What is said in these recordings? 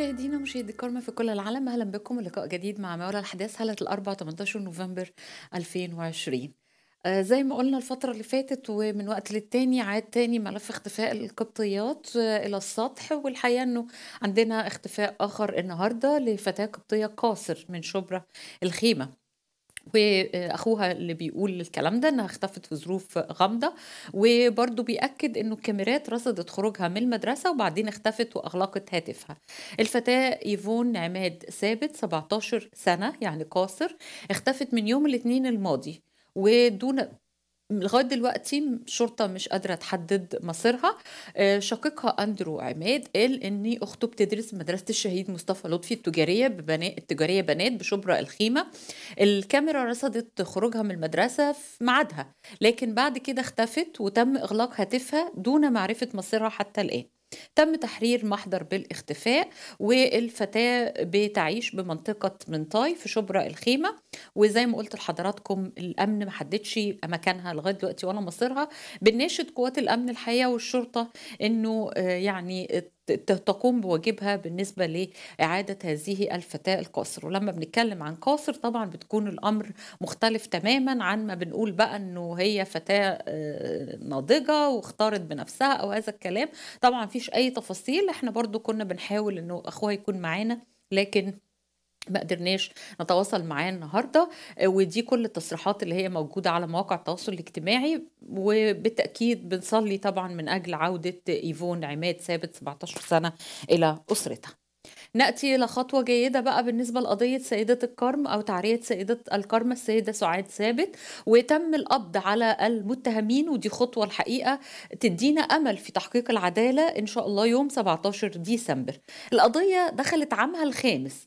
مشاهدينا ومشاهدي كارما في كل العالم اهلا بكم لقاء جديد مع ما وراء الأحداث حلقة الأربع 18 نوفمبر 2020 آه زي ما قلنا الفترة اللي فاتت ومن وقت للتاني عاد تاني ملف اختفاء القبطيات آه إلى السطح والحقيقة إنه عندنا اختفاء آخر النهاردة لفتاة قبطية قاصر من شبرا الخيمة واخوها اللي بيقول الكلام ده انها اختفت في ظروف غامضه وبرضه بياكد انه الكاميرات رصدت خروجها من المدرسه وبعدين اختفت واغلقت هاتفها الفتاه ايفون عماد ثابت 17 سنه يعني قاصر اختفت من يوم الاثنين الماضي ودون لغايه دلوقتي الشرطه مش قادره تحدد مصيرها آه، شقيقها اندرو عماد قال ان اخته بتدرس مدرسه الشهيد مصطفى لطفي التجاريه ببناء التجاريه بنات بشبرا الخيمه الكاميرا رصدت خروجها من المدرسه في ميعادها لكن بعد كده اختفت وتم اغلاق هاتفها دون معرفه مصيرها حتى الان تم تحرير محضر بالاختفاء والفتاة بتعيش بمنطقة منطاي في شبرا الخيمة وزي ما قلت لحضراتكم الأمن محددش مكانها لغاية دلوقتي ولا مصيرها بناشد قوات الأمن الحقيقة والشرطة أنه آه، يعني تقوم بواجبها بالنسبة لإعادة هذه الفتاة القاصر ولما بنتكلم عن قاصر طبعا بتكون الأمر مختلف تماما عن ما بنقول بقى أنه هي فتاة آه، ناضجة واختارت بنفسها أو هذا الكلام طبعا فيش أي تفاصيل احنا برضو كنا بنحاول أنه أخوها يكون معانا لكن ما قدرناش نتواصل معاه النهارده آه، ودي كل التصريحات اللي هي موجوده على مواقع التواصل الاجتماعي وبالتاكيد بنصلي طبعا من اجل عوده ايفون عماد ثابت 17 سنه الى اسرتها ناتي الى خطوه جيده بقى بالنسبه لقضيه سيده الكرم او تعريه سيده الكرم السيده سعاد ثابت وتم القبض على المتهمين ودي خطوه الحقيقه تدينا امل في تحقيق العداله ان شاء الله يوم 17 ديسمبر القضيه دخلت عامها الخامس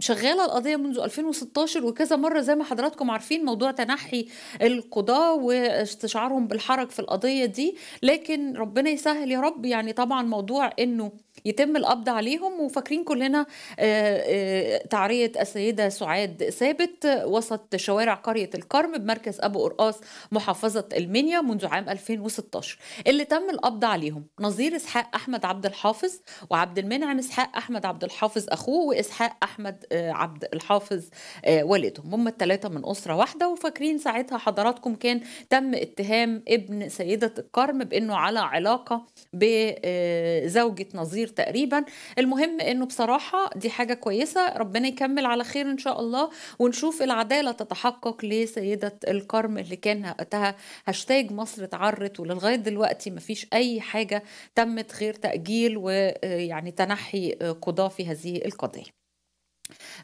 شغاله القضيه منذ 2016 وكذا مره زي ما حضراتكم عارفين موضوع تنحي القضاه واستشعارهم بالحرج في القضيه دي لكن ربنا يسهل يا رب يعني طبعا موضوع انه يتم القبض عليهم وفاكرين كلنا آه، آه، تعرية السيدة سعاد ثابت وسط شوارع قرية الكرم بمركز أبو قرقاص محافظة المنيا منذ عام 2016 اللي تم القبض عليهم نظير إسحاق أحمد عبد الحافظ وعبد المنعم إسحاق أحمد عبد الحافظ أخوه وإسحاق أحمد آه، عبد الحافظ والدهم هم الثلاثة من أسرة واحدة وفاكرين ساعتها حضراتكم كان تم اتهام ابن سيدة الكرم بأنه على علاقة بزوجة نظير تقريبا المهم انه بصراحه دي حاجه كويسه ربنا يكمل على خير ان شاء الله ونشوف العداله تتحقق لسيده الكرم اللي كان وقتها هاشتاج مصر اتعرت ولغايه دلوقتي مفيش اي حاجه تمت غير تاجيل ويعني تنحي قضاه في هذه القضيه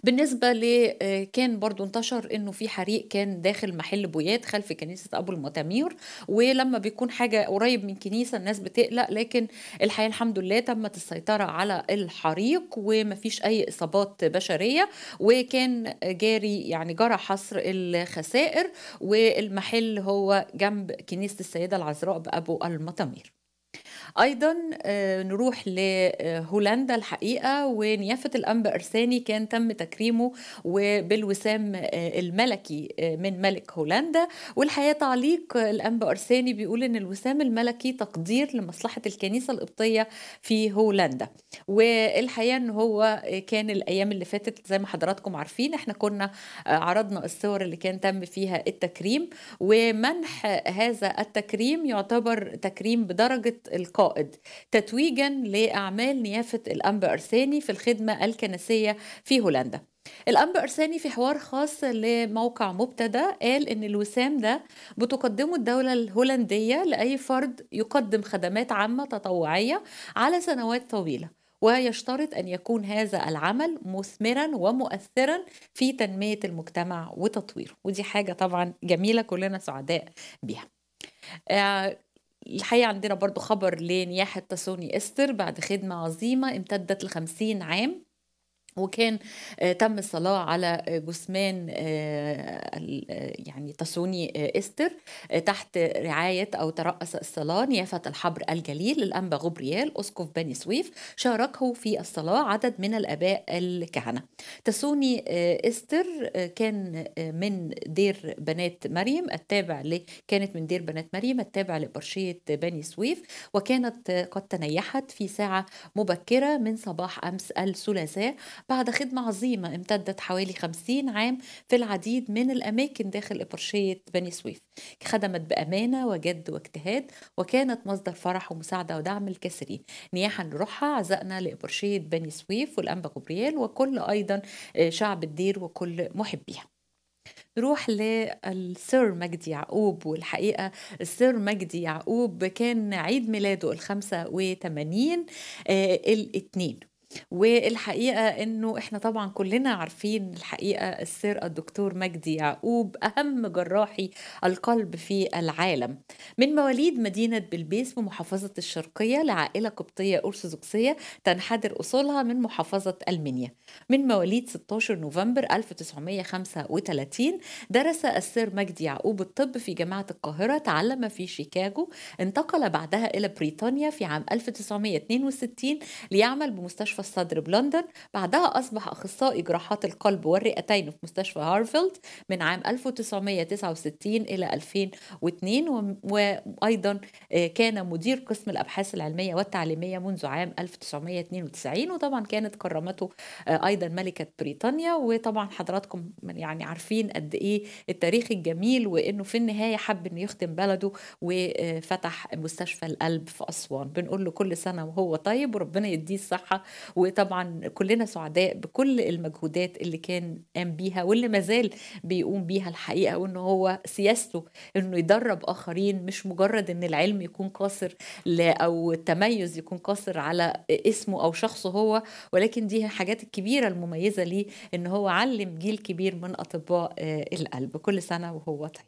بالنسبة ل آه، كان برضو انتشر انه في حريق كان داخل محل بويات خلف كنيسة ابو المتامير ولما بيكون حاجة قريب من كنيسة الناس بتقلق لكن الحقيقة الحمد لله تمت السيطرة على الحريق ومفيش اي اصابات بشرية وكان جاري يعني جرى حصر الخسائر والمحل هو جنب كنيسة السيدة العذراء بأبو المتامير ايضا آه، نروح لهولندا الحقيقه ونيافه الانبا ارساني كان تم تكريمه وبالوسام آه، الملكي آه، من ملك هولندا والحقيقه تعليق الانبا ارساني بيقول ان الوسام الملكي تقدير لمصلحه الكنيسه القبطيه في هولندا والحقيقه ان هو كان الايام اللي فاتت زي ما حضراتكم عارفين احنا كنا عرضنا الصور اللي كان تم فيها التكريم ومنح هذا التكريم يعتبر تكريم بدرجه القاعده القائد تتويجا لأعمال نيافة الأنبا أرساني في الخدمة الكنسية في هولندا الأنبا أرساني في حوار خاص لموقع مبتدى قال إن الوسام ده بتقدمه الدولة الهولندية لأي فرد يقدم خدمات عامة تطوعية على سنوات طويلة ويشترط ان يكون هذا العمل مثمرا ومؤثرا في تنميه المجتمع وتطويره ودي حاجه طبعا جميله كلنا سعداء بيها آه، الحقيقة عندنا برضو خبر لنياحة تسوني إستر بعد خدمة عظيمة امتدت لخمسين عام وكان آه، تم الصلاة على آه، جثمان آه، يعني تسوني استر تحت رعاية أو ترأس الصلاة نيافة الحبر الجليل الأنبا غبريال أسقف بني سويف شاركه في الصلاة عدد من الآباء الكهنة تسوني استر كان من دير بنات مريم التابع ل... كانت من دير بنات مريم التابع لبرشية بني سويف وكانت قد تنيحت في ساعة مبكرة من صباح أمس الثلاثاء بعد خدمة عظيمة امتدت حوالي 50 عام في العديد من الأماكن داخل إبرشية بني سويف خدمت بأمانة وجد واجتهاد وكانت مصدر فرح ومساعدة ودعم الكثيرين نياحا لروحها عزقنا لإبرشية بني سويف والأنبا جبريال وكل أيضا آه، شعب الدير وكل محبيها نروح للسير مجدي يعقوب والحقيقة السير مجدي يعقوب كان عيد ميلاده ال 85 آه الاثنين والحقيقه انه احنا طبعا كلنا عارفين الحقيقه السر الدكتور مجدي يعقوب اهم جراحي القلب في العالم من مواليد مدينه بلبيس بمحافظه الشرقيه لعائله قبطيه ارثوذكسيه تنحدر اصولها من محافظه المنيا من مواليد 16 نوفمبر 1935 درس السر مجدي يعقوب الطب في جامعه القاهره تعلم في شيكاغو انتقل بعدها الى بريطانيا في عام 1962 ليعمل بمستشفى مستشفى الصدر بلندن بعدها أصبح أخصائي جراحات القلب والرئتين في مستشفى هارفيلد من عام 1969 إلى 2002 وأيضا آه، كان مدير قسم الأبحاث العلمية والتعليمية منذ عام 1992 وطبعا كانت كرمته آه، أيضا ملكة بريطانيا وطبعا حضراتكم يعني عارفين قد إيه التاريخ الجميل وإنه في النهاية حب إنه يخدم بلده وفتح آه، مستشفى القلب في أسوان بنقول له كل سنة وهو طيب وربنا يديه الصحة وطبعا كلنا سعداء بكل المجهودات اللي كان قام بيها واللي مازال بيقوم بيها الحقيقه وان هو سياسته انه يدرب اخرين مش مجرد ان العلم يكون قاصر او التميز يكون قاصر على اسمه او شخصه هو ولكن دي الحاجات الكبيره المميزه ليه ان هو علم جيل كبير من اطباء آه، القلب كل سنه وهو طيب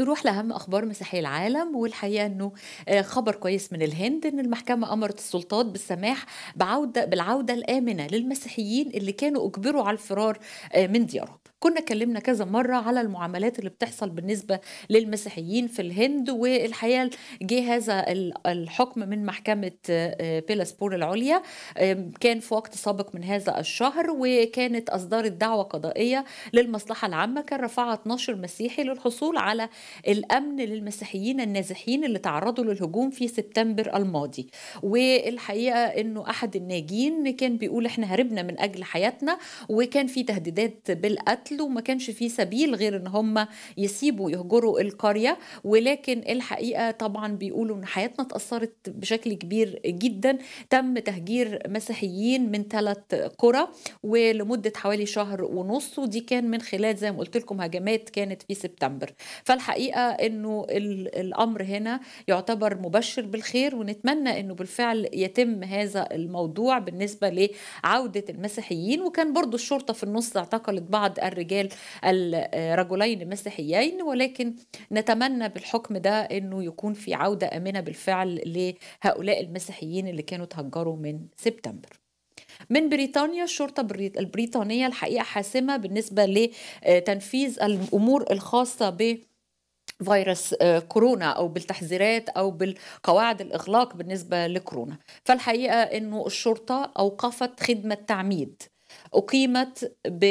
نروح لأهم أخبار مسيحي العالم والحقيقة أنه آه، خبر كويس من الهند أن المحكمة أمرت السلطات بالسماح بعودة بالعودة الآمنة للمسيحيين اللي كانوا أجبروا على الفرار آه، من ديارهم كنا اتكلمنا كذا مرة على المعاملات اللي بتحصل بالنسبة للمسيحيين في الهند والحقيقة جه هذا الحكم من محكمة آه، بيلاسبور العليا كان في وقت سابق من هذا الشهر وكانت أصدرت دعوة قضائية للمصلحة العامة كان رفعها 12 مسيحي للحصول على الأمن للمسيحيين النازحين اللي تعرضوا للهجوم في سبتمبر الماضي والحقيقة أنه أحد الناجين كان بيقول إحنا هربنا من أجل حياتنا وكان في تهديدات بالقتل وما كانش في سبيل غير أن هم يسيبوا يهجروا القرية ولكن الحقيقة طبعا بيقولوا أن حياتنا اتأثرت بشكل كبير جدا تم تهجير مسيحيين من ثلاث قرى ولمدة حوالي شهر ونص ودي كان من خلال زي ما قلت لكم هجمات كانت في سبتمبر فالح الحقيقه انه الامر هنا يعتبر مبشر بالخير ونتمنى انه بالفعل يتم هذا الموضوع بالنسبه لعوده المسيحيين وكان برضو الشرطه في النص اعتقلت بعض الرجال الرجلين المسيحيين ولكن نتمنى بالحكم ده انه يكون في عوده امنه بالفعل لهؤلاء المسيحيين اللي كانوا تهجروا من سبتمبر من بريطانيا الشرطة البريطانية الحقيقة حاسمة بالنسبة لتنفيذ الأمور الخاصة ب فيروس آه، كورونا او بالتحذيرات او بالقواعد الاغلاق بالنسبه لكورونا فالحقيقه انه الشرطه اوقفت خدمه تعميد أقيمت ب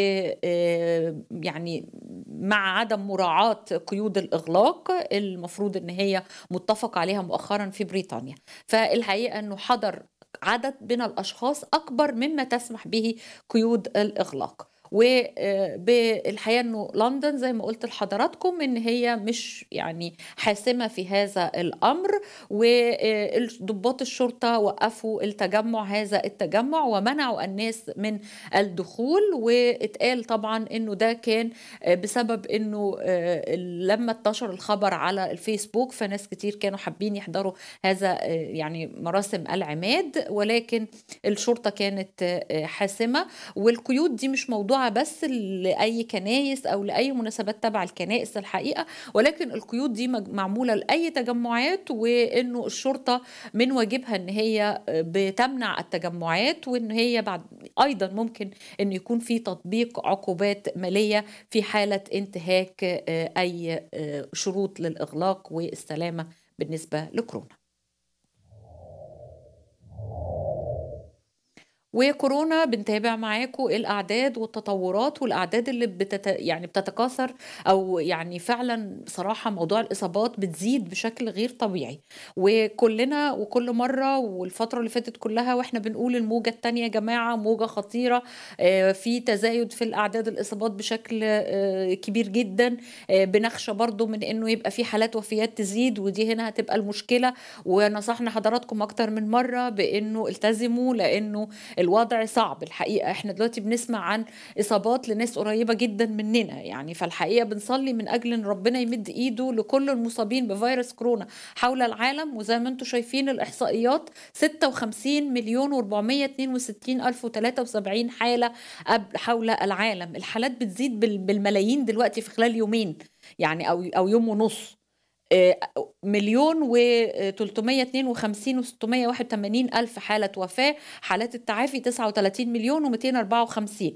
آه، يعني مع عدم مراعاة قيود الإغلاق المفروض إن هي متفق عليها مؤخرا في بريطانيا فالحقيقة أنه حضر عدد من الاشخاص اكبر مما تسمح به قيود الاغلاق وبالحقيقه آه، انه لندن زي ما قلت لحضراتكم ان هي مش يعني حاسمه في هذا الامر وضباط آه، الشرطه وقفوا التجمع هذا التجمع ومنعوا الناس من الدخول واتقال طبعا انه ده كان آه، بسبب انه لما انتشر الخبر على الفيسبوك فناس كتير كانوا حابين يحضروا هذا يعني مراسم العماد ولكن الشرطه كانت حاسمه والقيود دي مش موضوع موضوعة بس لأي كنايس أو لأي مناسبات تبع الكنائس الحقيقة ولكن القيود دي معمولة لأي تجمعات وإنه الشرطة من واجبها إن هي آه، بتمنع التجمعات وإن هي بعد أيضا ممكن إن يكون في تطبيق عقوبات مالية في حالة انتهاك آه، أي آه، شروط للإغلاق والسلامة بالنسبة لكورونا وكورونا بنتابع معاكم الاعداد والتطورات والاعداد اللي بتت... يعني بتتكاثر او يعني فعلا بصراحه موضوع الاصابات بتزيد بشكل غير طبيعي وكلنا وكل مره والفتره اللي فاتت كلها واحنا بنقول الموجه الثانيه يا جماعه موجه خطيره آه، في تزايد في الاعداد الاصابات بشكل آه، كبير جدا آه، بنخشى برضو من انه يبقى في حالات وفيات تزيد ودي هنا هتبقى المشكله ونصحنا حضراتكم اكتر من مره بانه التزموا لانه الوضع صعب الحقيقه احنا دلوقتي بنسمع عن اصابات لناس قريبه جدا مننا يعني فالحقيقه بنصلي من اجل ان ربنا يمد ايده لكل المصابين بفيروس كورونا حول العالم وزي ما انتم شايفين الاحصائيات 56 مليون و462 الف و73 حاله حول العالم الحالات بتزيد بالملايين دلوقتي في خلال يومين يعني او او يوم ونص آه، مليون و 352 و 681 ألف حالة وفاة حالات التعافي 39 مليون و 254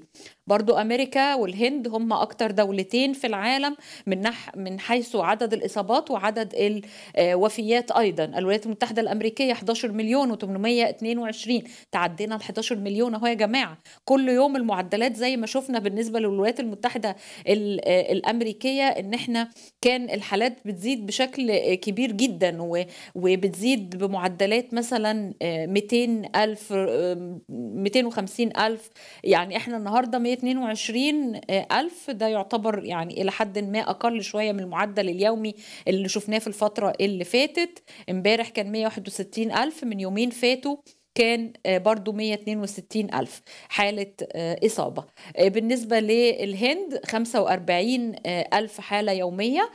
برضو أمريكا والهند هم أكتر دولتين في العالم من, نح من حيث عدد الإصابات وعدد الوفيات آه، أيضا الولايات المتحدة الأمريكية 11 مليون و822 تعدينا ال 11 مليون أهو يا جماعة كل يوم المعدلات زي ما شفنا بالنسبة للولايات المتحدة آه، الأمريكية إن إحنا كان الحالات بتزيد بشكل كبير جدا وبتزيد بمعدلات مثلا 200 آه، ألف 250 ألف يعني إحنا النهاردة حوالي آه، 22 ألف ده يعتبر يعني إلى حد ما أقل شوية من المعدل اليومي اللي شفناه في الفترة اللي فاتت امبارح كان 161 ألف من يومين فاتوا كان آه، برضو 162 ألف حالة آه، إصابة بالنسبة للهند 45 ألف حالة يومية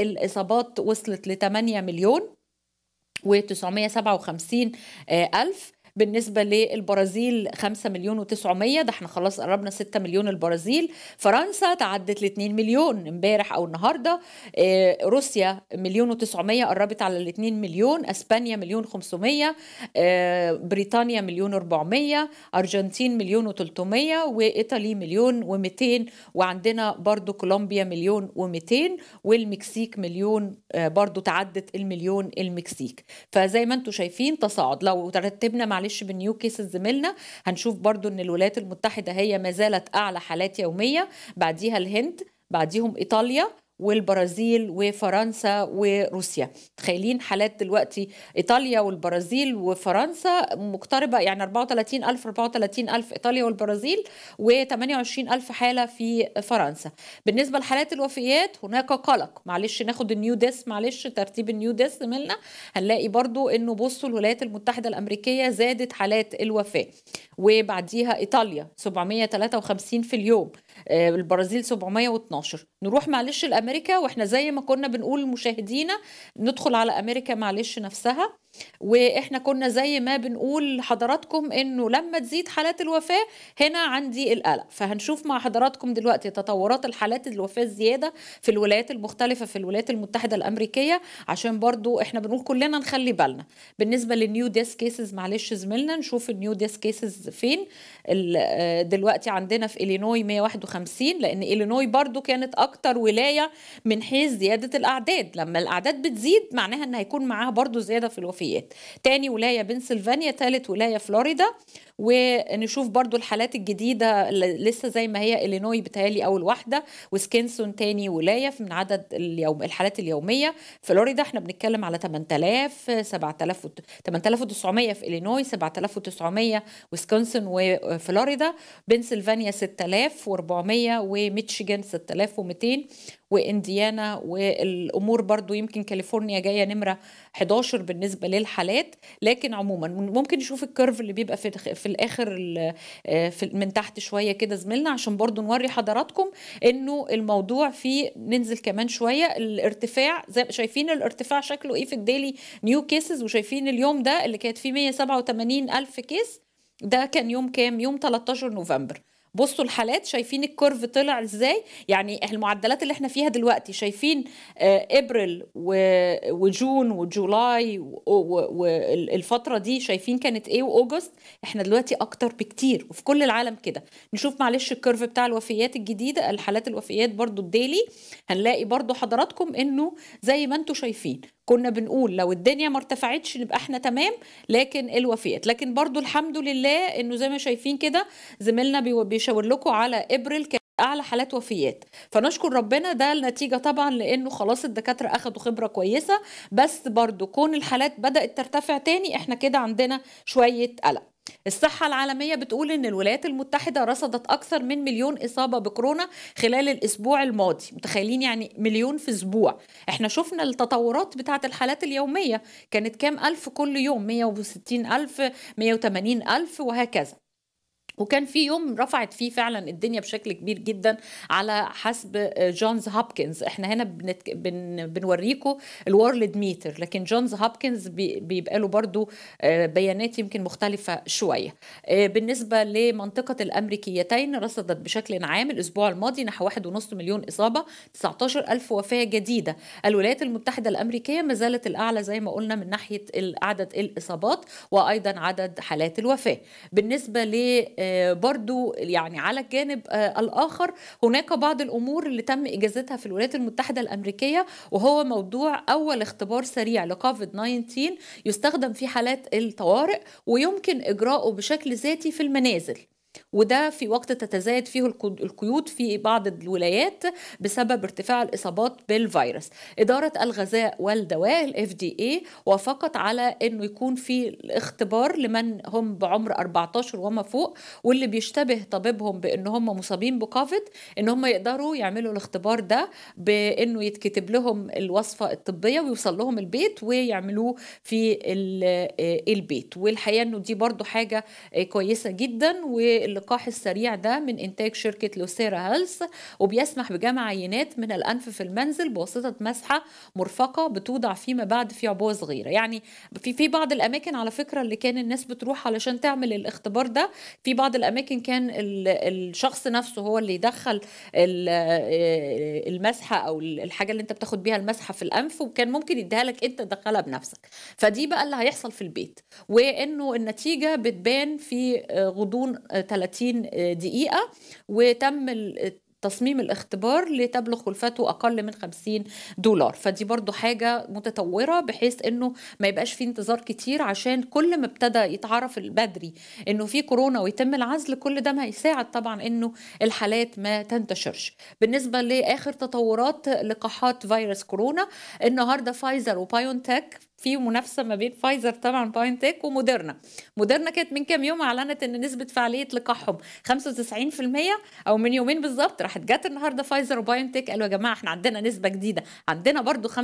الإصابات وصلت ل 8 مليون و957 ألف بالنسبة للبرازيل 5 مليون و900 ده احنا خلاص قربنا 6 مليون البرازيل فرنسا تعدت ل 2 مليون امبارح أو النهاردة آه، روسيا مليون و900 قربت على ال 2 مليون أسبانيا مليون 500 آه، بريطانيا مليون 400 أرجنتين مليون و300 وإيطالي مليون و200 وعندنا برضو كولومبيا مليون و200 والمكسيك مليون آه، برضو تعدت المليون المكسيك فزي ما انتم شايفين تصاعد لو ترتبنا معلش معلش بالنيو كيسز زميلنا هنشوف برضو ان الولايات المتحده هي ما زالت اعلى حالات يوميه بعديها الهند بعديهم ايطاليا والبرازيل وفرنسا وروسيا تخيلين حالات دلوقتي ايطاليا والبرازيل وفرنسا مقتربه يعني 34 الف 34 الف ايطاليا والبرازيل و28 الف حاله في فرنسا بالنسبه لحالات الوفيات هناك قلق معلش ناخد النيو ديس معلش ترتيب النيو ديس ملنا هنلاقي برضو انه بصوا الولايات المتحده الامريكيه زادت حالات الوفاه وبعديها ايطاليا 753 في اليوم آه، البرازيل 712 نروح معلش لامريكا واحنا زي ما كنا بنقول مشاهدينا ندخل على امريكا معلش نفسها واحنا كنا زي ما بنقول لحضراتكم انه لما تزيد حالات الوفاه هنا عندي القلق فهنشوف مع حضراتكم دلوقتي تطورات الحالات الوفاه الزياده في الولايات المختلفه في الولايات المتحده الامريكيه عشان برضو احنا بنقول كلنا نخلي بالنا بالنسبه للنيو ديس كيسز معلش زميلنا نشوف النيو ديس كيسز فين آه، دلوقتي عندنا في الينوي 151 لان الينوي برضو كانت اكتر ولايه من حيث زياده الاعداد لما الاعداد بتزيد معناها ان هيكون معاها برضو زياده في الوفيات الولايات تاني ولاية بنسلفانيا تالت ولاية فلوريدا ونشوف برضو الحالات الجديدة لسه زي ما هي إلينوي بتهيألي أول واحدة وسكنسون تاني ولاية من عدد اليوم الحالات اليومية فلوريدا احنا بنتكلم على 8000 7000 8900 في إلينوي 7900 وسكنسون وفلوريدا بنسلفانيا 6400 وميتشيجن 6200 وانديانا والامور برضو يمكن كاليفورنيا جايه نمره 11 بالنسبه للحالات لكن عموما ممكن نشوف الكيرف اللي بيبقى في آه، في الاخر في من تحت شويه كده زميلنا عشان برضو نوري حضراتكم انه الموضوع فيه ننزل كمان شويه الارتفاع زي شايفين الارتفاع شكله ايه في الديلي نيو كيسز وشايفين اليوم ده اللي كانت فيه 187 الف كيس ده كان يوم كام يوم 13 نوفمبر بصوا الحالات شايفين الكيرف طلع ازاي يعني المعدلات اللي احنا فيها دلوقتي شايفين ابريل وجون وجولاي والفتره دي شايفين كانت ايه واوجست احنا دلوقتي اكتر بكتير وفي كل العالم كده نشوف معلش الكيرف بتاع الوفيات الجديده الحالات الوفيات برضو الديلي هنلاقي برضو حضراتكم انه زي ما انتم شايفين كنا بنقول لو الدنيا ما ارتفعتش نبقى احنا تمام لكن الوفيات لكن برضو الحمد لله انه زي ما شايفين كده زميلنا بيشاور لكم على ابريل كان اعلى حالات وفيات فنشكر ربنا ده النتيجه طبعا لانه خلاص الدكاتره اخدوا خبره كويسه بس برضو كون الحالات بدات ترتفع تاني احنا كده عندنا شويه قلق الصحة العالمية بتقول إن الولايات المتحدة رصدت أكثر من مليون إصابة بكورونا خلال الأسبوع الماضي متخيلين يعني مليون في أسبوع إحنا شفنا التطورات بتاعة الحالات اليومية كانت كام ألف كل يوم 160 ألف 180 ألف وهكذا وكان في يوم رفعت فيه فعلا الدنيا بشكل كبير جدا على حسب جونز آه، هابكنز احنا هنا بنتك... بن... بنوريكم الورلد ميتر لكن جونز هابكنز بي... بيبقى له برضو آه، بيانات يمكن مختلفة شوية آه، بالنسبة لمنطقة الأمريكيتين رصدت بشكل عام الأسبوع الماضي نحو 1.5 مليون إصابة 19 ألف وفاة جديدة الولايات المتحدة الأمريكية ما زالت الأعلى زي ما قلنا من ناحية عدد الإصابات وأيضا عدد حالات الوفاة بالنسبة ل آه، برضو يعني على الجانب آه، الآخر هناك بعض الأمور اللي تم إجازتها في الولايات المتحدة الأمريكية وهو موضوع أول اختبار سريع لكوفيد 19 يستخدم في حالات الطوارئ ويمكن إجراءه بشكل ذاتي في المنازل وده في وقت تتزايد فيه القيود في بعض الولايات بسبب ارتفاع الاصابات بالفيروس اداره الغذاء والدواء الاف دي اي وافقت على انه يكون في اختبار لمن هم بعمر 14 وما فوق واللي بيشتبه طبيبهم بان هم مصابين بكوفيد ان هم يقدروا يعملوا الاختبار ده بانه يتكتب لهم الوصفه الطبيه ويوصل لهم البيت ويعملوه في آه، البيت والحقيقه انه دي برضو حاجه آه، كويسه جدا و اللقاح السريع ده من إنتاج شركة لوسيرا هيلث وبيسمح بجمع عينات من الأنف في المنزل بواسطة مسحة مرفقة بتوضع فيما بعد في عبوة صغيرة يعني في في بعض الأماكن على فكرة اللي كان الناس بتروح علشان تعمل الاختبار ده في بعض الأماكن كان الشخص نفسه هو اللي يدخل آه، المسحة أو الحاجة اللي أنت بتاخد بيها المسحة في الأنف وكان ممكن يديها لك أنت تدخلها بنفسك فدي بقى اللي هيحصل في البيت وإنه النتيجة بتبان في آه، غضون آه، 30 دقيقة وتم تصميم الاختبار لتبلغ كلفته اقل من 50 دولار فدي برضو حاجه متطوره بحيث انه ما يبقاش في انتظار كتير عشان كل ما ابتدى يتعرف البدري انه في كورونا ويتم العزل كل ده ما هيساعد طبعا انه الحالات ما تنتشرش بالنسبه لاخر تطورات لقاحات فيروس كورونا النهارده فايزر وبايونتك في منافسه ما بين فايزر طبعا باينتك وموديرنا موديرنا كانت من كام يوم اعلنت ان نسبه فعاليه لقاحهم 95% او من يومين بالظبط راحت جت النهارده فايزر وباينتك قالوا يا جماعه احنا عندنا نسبه جديده عندنا برضو 95%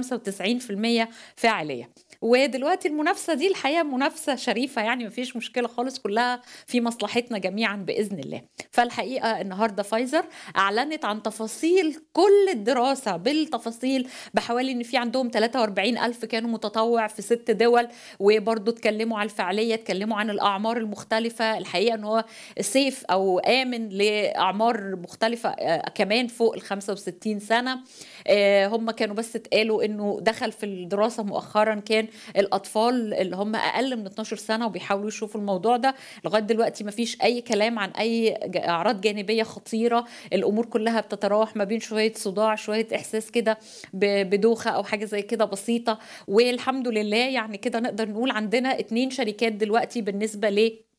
فعاليه ودلوقتي المنافسه دي الحقيقه منافسه شريفه يعني مفيش مشكله خالص كلها في مصلحتنا جميعا باذن الله فالحقيقه النهارده فايزر اعلنت عن تفاصيل كل الدراسه بالتفاصيل بحوالي ان في عندهم 43 الف كانوا متطوع في ست دول وبرضه اتكلموا على الفعاليه اتكلموا عن الاعمار المختلفه الحقيقه ان هو سيف او امن لاعمار مختلفه آه، كمان فوق ال 65 سنه آه، هم كانوا بس اتقالوا انه دخل في الدراسه مؤخرا كان الاطفال اللي هم اقل من 12 سنه وبيحاولوا يشوفوا الموضوع ده لغايه دلوقتي ما فيش اي كلام عن اي اعراض جانبيه خطيره الامور كلها بتتراوح ما بين شويه صداع شويه احساس كده بدوخه او حاجه زي كده بسيطه والحمد لله يعني كده نقدر نقول عندنا اتنين شركات دلوقتي بالنسبه ليه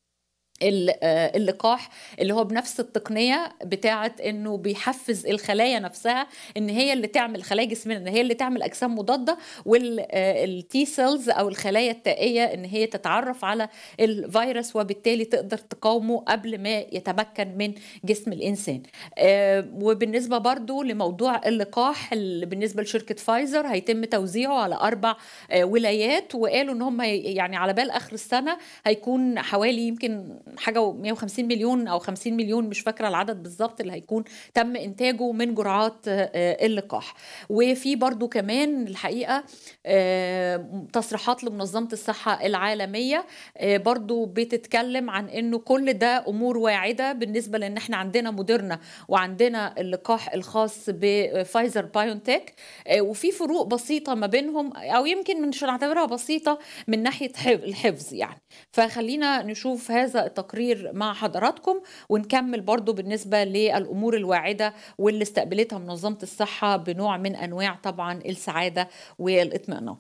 آه، اللقاح اللي هو بنفس التقنية بتاعة انه بيحفز الخلايا نفسها ان هي اللي تعمل خلايا جسمنا ان هي اللي تعمل اجسام مضادة والتي سيلز آه، او الخلايا التائية ان هي تتعرف على الفيروس وبالتالي تقدر تقاومه قبل ما يتمكن من جسم الانسان آه، وبالنسبة برضو لموضوع اللقاح اللي بالنسبة لشركة فايزر هيتم توزيعه على اربع ولايات وقالوا ان هم يعني على بال اخر السنة هيكون حوالي يمكن حاجه و150 مليون او 50 مليون مش فاكره العدد بالظبط اللي هيكون تم انتاجه من جرعات آه، آه، اللقاح وفي برضو كمان الحقيقه آه، تصريحات لمنظمه الصحه العالميه برضو بتتكلم عن انه كل ده امور واعده بالنسبه لان احنا عندنا موديرنا وعندنا اللقاح الخاص بفايزر بايونتك وفي فروق بسيطه ما بينهم او يمكن مش هنعتبرها بسيطه من ناحيه الحفظ يعني فخلينا نشوف هذا تقرير مع حضراتكم ونكمل برضو بالنسبة للأمور الواعدة واللي استقبلتها منظمة الصحة بنوع من أنواع طبعا السعادة والاطمئنان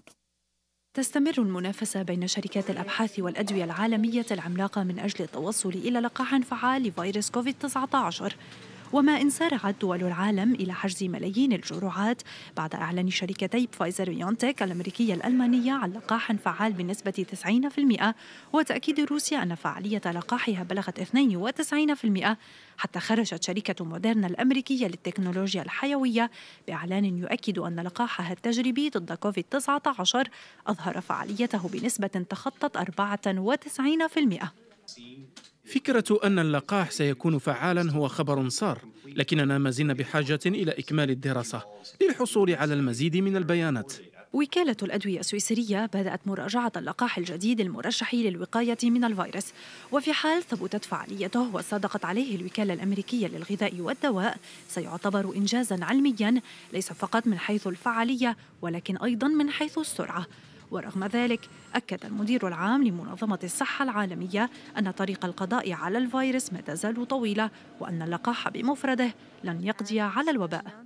تستمر المنافسة بين شركات الأبحاث والأدوية العالمية العملاقة من أجل التوصل إلى لقاح فعال لفيروس كوفيد-19 وما إن سارعت دول العالم إلى حجز ملايين الجرعات بعد أعلان شركتي فايزر ويونتك الأمريكية الألمانية عن لقاح فعال بنسبة 90% وتأكيد روسيا أن فعالية لقاحها بلغت 92% حتى خرجت شركة موديرنا الأمريكية للتكنولوجيا الحيوية بإعلان يؤكد أن لقاحها التجريبي ضد كوفيد-19 أظهر فعاليته بنسبة تخطت 94%. فكرة أن اللقاح سيكون فعالا هو خبر صار لكننا ما زلنا بحاجة إلى إكمال الدراسة للحصول على المزيد من البيانات وكالة الأدوية السويسرية بدأت مراجعة اللقاح الجديد المرشح للوقاية من الفيروس وفي حال ثبتت فعاليته وصادقت عليه الوكالة الأمريكية للغذاء والدواء سيعتبر إنجازا علميا ليس فقط من حيث الفعالية ولكن أيضا من حيث السرعة ورغم ذلك أكد المدير العام لمنظمة الصحة العالمية أن طريق القضاء على الفيروس ما تزال طويلة وأن اللقاح بمفرده لن يقضي على الوباء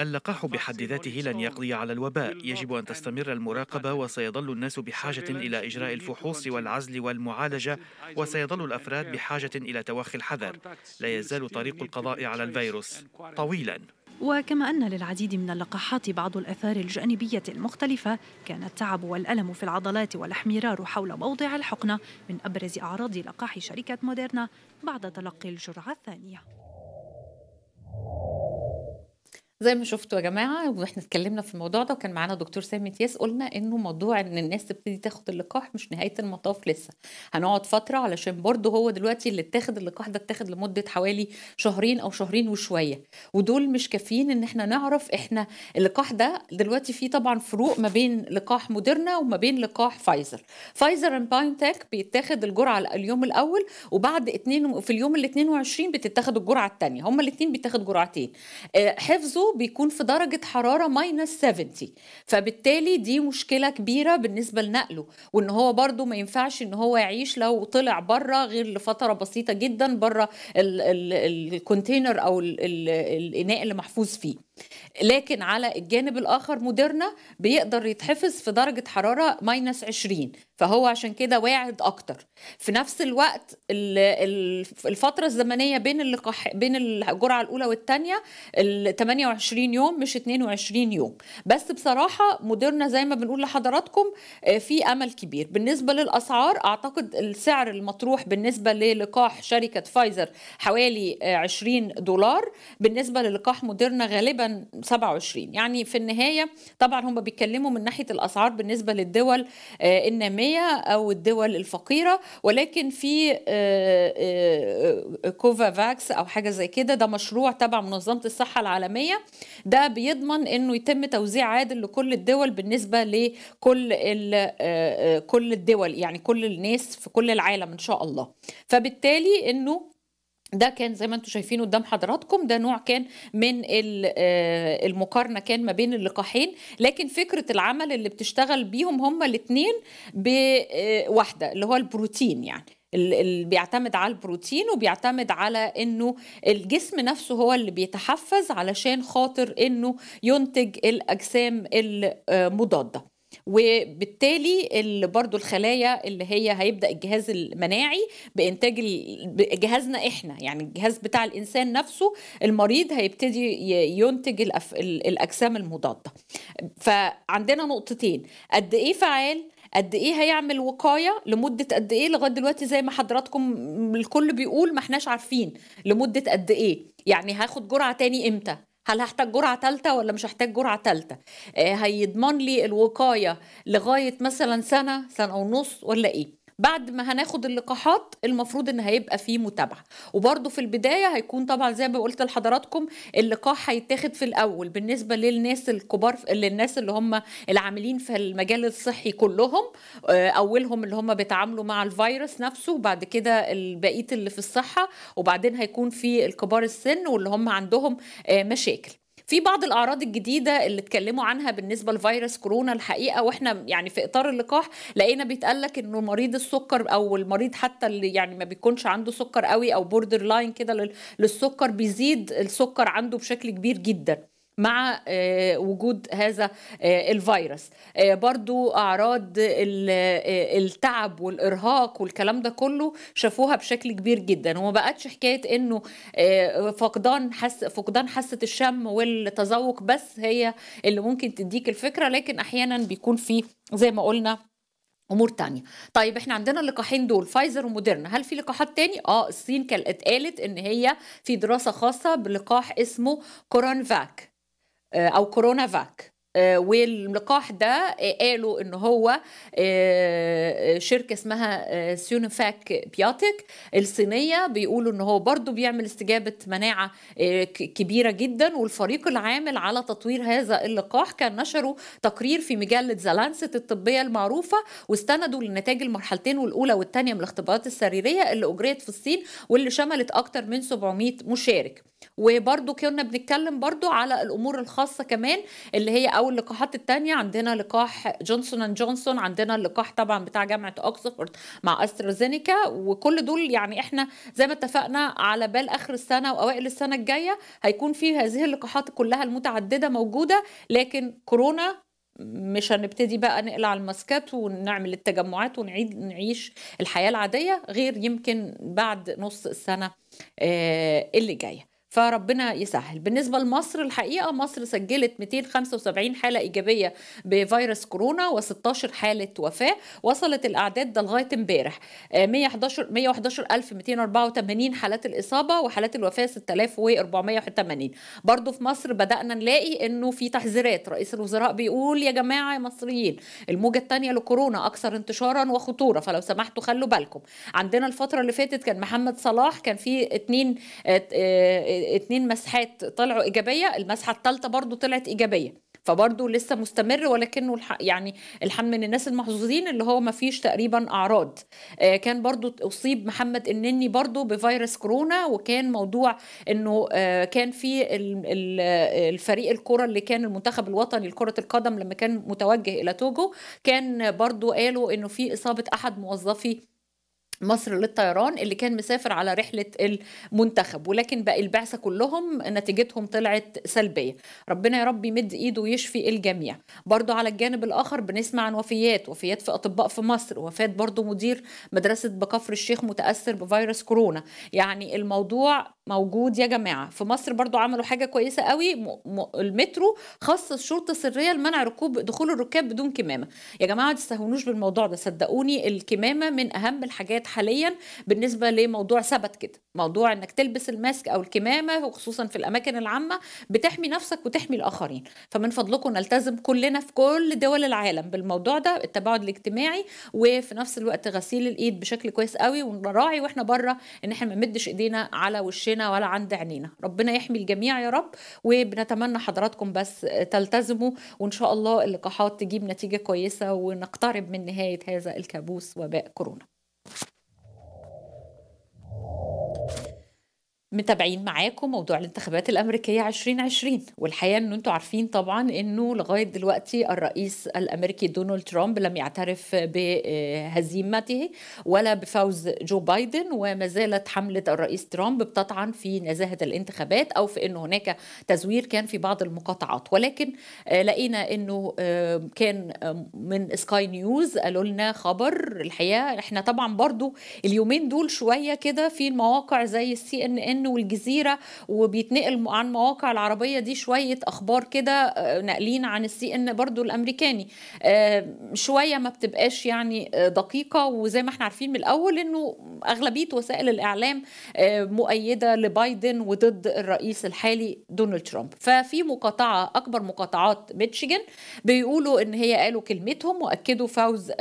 اللقاح بحد ذاته لن يقضي على الوباء يجب أن تستمر المراقبة وسيظل الناس بحاجة إلى إجراء الفحوص والعزل والمعالجة وسيظل الأفراد بحاجة إلى توخي الحذر لا يزال طريق القضاء على الفيروس طويلا وكما أن للعديد من اللقاحات بعض الآثار الجانبية المختلفة كان التعب والألم في العضلات والاحمرار حول موضع الحقنة من أبرز أعراض لقاح شركة موديرنا بعد تلقي الجرعة الثانية زي ما شفتوا يا جماعه واحنا اتكلمنا في الموضوع ده وكان معانا دكتور سامي تياس قلنا انه موضوع ان الناس تبتدي تاخد اللقاح مش نهايه المطاف لسه هنقعد فتره علشان برضه هو دلوقتي اللي اتاخد اللقاح ده اتاخد لمده حوالي شهرين او شهرين وشويه ودول مش كافيين ان احنا نعرف احنا اللقاح ده دلوقتي فيه طبعا فروق ما بين لقاح موديرنا وما بين لقاح فايزر فايزر اند باينتك بيتاخد الجرعه اليوم الاول وبعد اتنين في اليوم ال 22 بتتاخد الجرعه الثانيه هما الاثنين بيتاخد جرعتين آه، حفظوا بيكون في درجة حرارة ماينس 70 فبالتالي دي مشكلة كبيرة بالنسبة لنقله وإن هو برضه ما ينفعش إن هو يعيش لو طلع بره غير لفترة بسيطة جدا بره الكونتينر أو الإناء اللي محفوظ فيه لكن على الجانب الاخر موديرنا بيقدر يتحفظ في درجه حراره ماينس 20 فهو عشان كده واعد اكتر في نفس الوقت الفتره الزمنيه بين اللقاح بين الجرعه الاولى والثانيه 28 يوم مش 22 يوم بس بصراحه موديرنا زي ما بنقول لحضراتكم آه، في امل كبير بالنسبه للاسعار اعتقد السعر المطروح بالنسبه للقاح شركه فايزر حوالي 20 آه، دولار بالنسبه للقاح موديرنا غالبا 27 يعني في النهاية طبعا هم بيتكلموا من ناحية الأسعار بالنسبة للدول آه، النامية أو الدول الفقيرة ولكن في كوفافاكس آه، آه، أو حاجة زي كده ده مشروع تبع منظمة الصحة العالمية ده بيضمن أنه يتم توزيع عادل لكل الدول بالنسبة لكل كل الدول يعني كل الناس في كل العالم إن شاء الله فبالتالي أنه ده كان زي ما انتم شايفين قدام حضراتكم ده نوع كان من آه، المقارنه كان ما بين اللقاحين لكن فكره العمل اللي بتشتغل بيهم هما الاثنين بواحده آه، اللي هو البروتين يعني اللي بيعتمد على البروتين وبيعتمد على انه الجسم نفسه هو اللي بيتحفز علشان خاطر انه ينتج الاجسام المضاده وبالتالي برضو الخلايا اللي هي هيبدا الجهاز المناعي بانتاج جهازنا احنا يعني الجهاز بتاع الانسان نفسه المريض هيبتدي ينتج الاجسام المضاده فعندنا نقطتين قد ايه فعال قد ايه هيعمل وقايه لمده قد ايه لغايه دلوقتي زي ما حضراتكم الكل بيقول ما احناش عارفين لمده قد ايه يعني هاخد جرعه تاني امتى هل هحتاج جرعه ثالثه ولا مش هحتاج جرعه ثالثه آه، هيضمن لي الوقايه لغايه مثلا سنه سنه ونص ولا ايه بعد ما هناخد اللقاحات المفروض ان هيبقى فيه متابعه وبرده في البدايه هيكون طبعا زي ما قلت لحضراتكم اللقاح هيتاخد في الاول بالنسبه للناس الكبار للناس اللي هم العاملين في المجال الصحي كلهم آه، اولهم اللي هم بيتعاملوا مع الفيروس نفسه وبعد كده البقيه اللي في الصحه وبعدين هيكون في الكبار السن واللي هم عندهم آه، مشاكل في بعض الاعراض الجديده اللي اتكلموا عنها بالنسبه لفيروس كورونا الحقيقه واحنا يعني في اطار اللقاح لقينا بيتقال لك انه مريض السكر او المريض حتى اللي يعني ما بيكونش عنده سكر قوي او بوردر لاين كده للسكر بيزيد السكر عنده بشكل كبير جدا مع آه، وجود هذا آه، الفيروس آه، برضو أعراض التعب والإرهاق والكلام ده كله شافوها بشكل كبير جدا وما بقتش حكاية إنه فقدان حس فقدان حاسة الشم والتذوق بس هي اللي ممكن تديك الفكرة لكن أحيانا بيكون في زي ما قلنا امور تانية طيب احنا عندنا اللقاحين دول فايزر وموديرنا هل في لقاحات تاني اه الصين قالت ان هي في دراسه خاصه بلقاح اسمه فاك، Eh, ao Coronavac. واللقاح ده آه، قالوا ان هو آه، آه، شركه اسمها سيونفاك بياتيك الصينيه بيقولوا ان هو برضو بيعمل استجابه مناعه كبيره جدا والفريق العامل على تطوير هذا اللقاح كان نشروا تقرير في مجله زلانست الطبيه المعروفه واستندوا لنتائج المرحلتين والاولى والثانيه من الاختبارات السريريه اللي اجريت في الصين واللي شملت اكثر من 700 مشارك وبرضو كنا بنتكلم برضو على الامور الخاصه كمان اللي هي اول او اللقاحات الثانيه عندنا لقاح جونسون اند جونسون عندنا اللقاح طبعا بتاع جامعه اوكسفورد مع استرازينيكا وكل دول يعني احنا زي ما اتفقنا على بال اخر السنه واوائل السنه الجايه هيكون في هذه اللقاحات كلها المتعدده موجوده لكن كورونا مش هنبتدي بقى نقلع الماسكات ونعمل التجمعات ونعيد نعيش الحياة العادية غير يمكن بعد نص السنة آه، اللي جاية فربنا يسهل بالنسبة لمصر الحقيقة مصر سجلت 275 حالة إيجابية بفيروس كورونا و16 حالة وفاة وصلت الأعداد ده لغاية امبارح 111284 آه، حالات الإصابة وحالات الوفاة 6480 برضو في مصر بدأنا نلاقي إنه في تحذيرات رئيس الوزراء بيقول يا جماعة يا مصريين الموجة الثانية لكورونا أكثر انتشارا وخطورة فلو سمحتوا خلوا بالكم عندنا الفترة اللي فاتت كان محمد صلاح كان في اتنين اه اه اتنين مسحات طلعوا ايجابيه المسحه الثالثه برضو طلعت ايجابيه فبرضه لسه مستمر ولكنه الح... يعني الحمد من الناس المحظوظين اللي هو ما فيش تقريبا اعراض آه كان برضه اصيب محمد النني برضه بفيروس كورونا وكان موضوع انه آه كان في الفريق الكره اللي كان المنتخب الوطني لكره القدم لما كان متوجه الى توجو كان برضه قالوا انه في اصابه احد موظفي مصر للطيران اللي كان مسافر على رحلة المنتخب ولكن بقى البعثة كلهم نتيجتهم طلعت سلبية ربنا يا رب يمد إيده ويشفي الجميع برضو على الجانب الآخر بنسمع عن وفيات وفيات في أطباء في مصر وفاة برضو مدير مدرسة بكفر الشيخ متأثر بفيروس كورونا يعني الموضوع موجود يا جماعة في مصر برضو عملوا حاجة كويسة قوي م- م- المترو خصص شرطة سرية لمنع ركوب دخول الركاب بدون كمامة يا جماعة ما تستهونوش بالموضوع ده صدقوني الكمامة من أهم الحاجات حاليا بالنسبه لموضوع ثبت كده موضوع انك تلبس الماسك او الكمامه وخصوصا في الاماكن العامه بتحمي نفسك وتحمي الاخرين فمن فضلكم نلتزم كلنا في كل دول العالم بالموضوع ده التباعد الاجتماعي وفي نفس الوقت غسيل الايد بشكل كويس قوي ونراعي واحنا بره ان احنا ما نمدش ايدينا على وشنا ولا عند عينينا ربنا يحمي الجميع يا رب وبنتمنى حضراتكم بس تلتزموا وان شاء الله اللقاحات تجيب نتيجه كويسه ونقترب من نهايه هذا الكابوس وباء كورونا متابعين معاكم موضوع الانتخابات الامريكيه 2020 والحقيقه ان انتم عارفين طبعا انه لغايه دلوقتي الرئيس الامريكي دونالد ترامب لم يعترف بهزيمته ولا بفوز جو بايدن وما زالت حمله الرئيس ترامب بتطعن في نزاهه الانتخابات او في انه هناك تزوير كان في بعض المقاطعات ولكن آه، لقينا انه آه، كان آه، من سكاي نيوز قالوا لنا خبر الحقيقه احنا طبعا برضو اليومين دول شويه كده في مواقع زي السي ان ان منه والجزيره وبيتنقل عن مواقع العربيه دي شويه اخبار كده آه، ناقلين عن السي ان برضو الامريكاني آه، شويه ما بتبقاش يعني آه، دقيقه وزي ما احنا عارفين من الاول انه اغلبيه وسائل الاعلام مؤيده لبايدن وضد الرئيس الحالي دونالد ترامب ففي مقاطعه اكبر مقاطعات ميتشيجن بيقولوا ان هي قالوا كلمتهم واكدوا فوز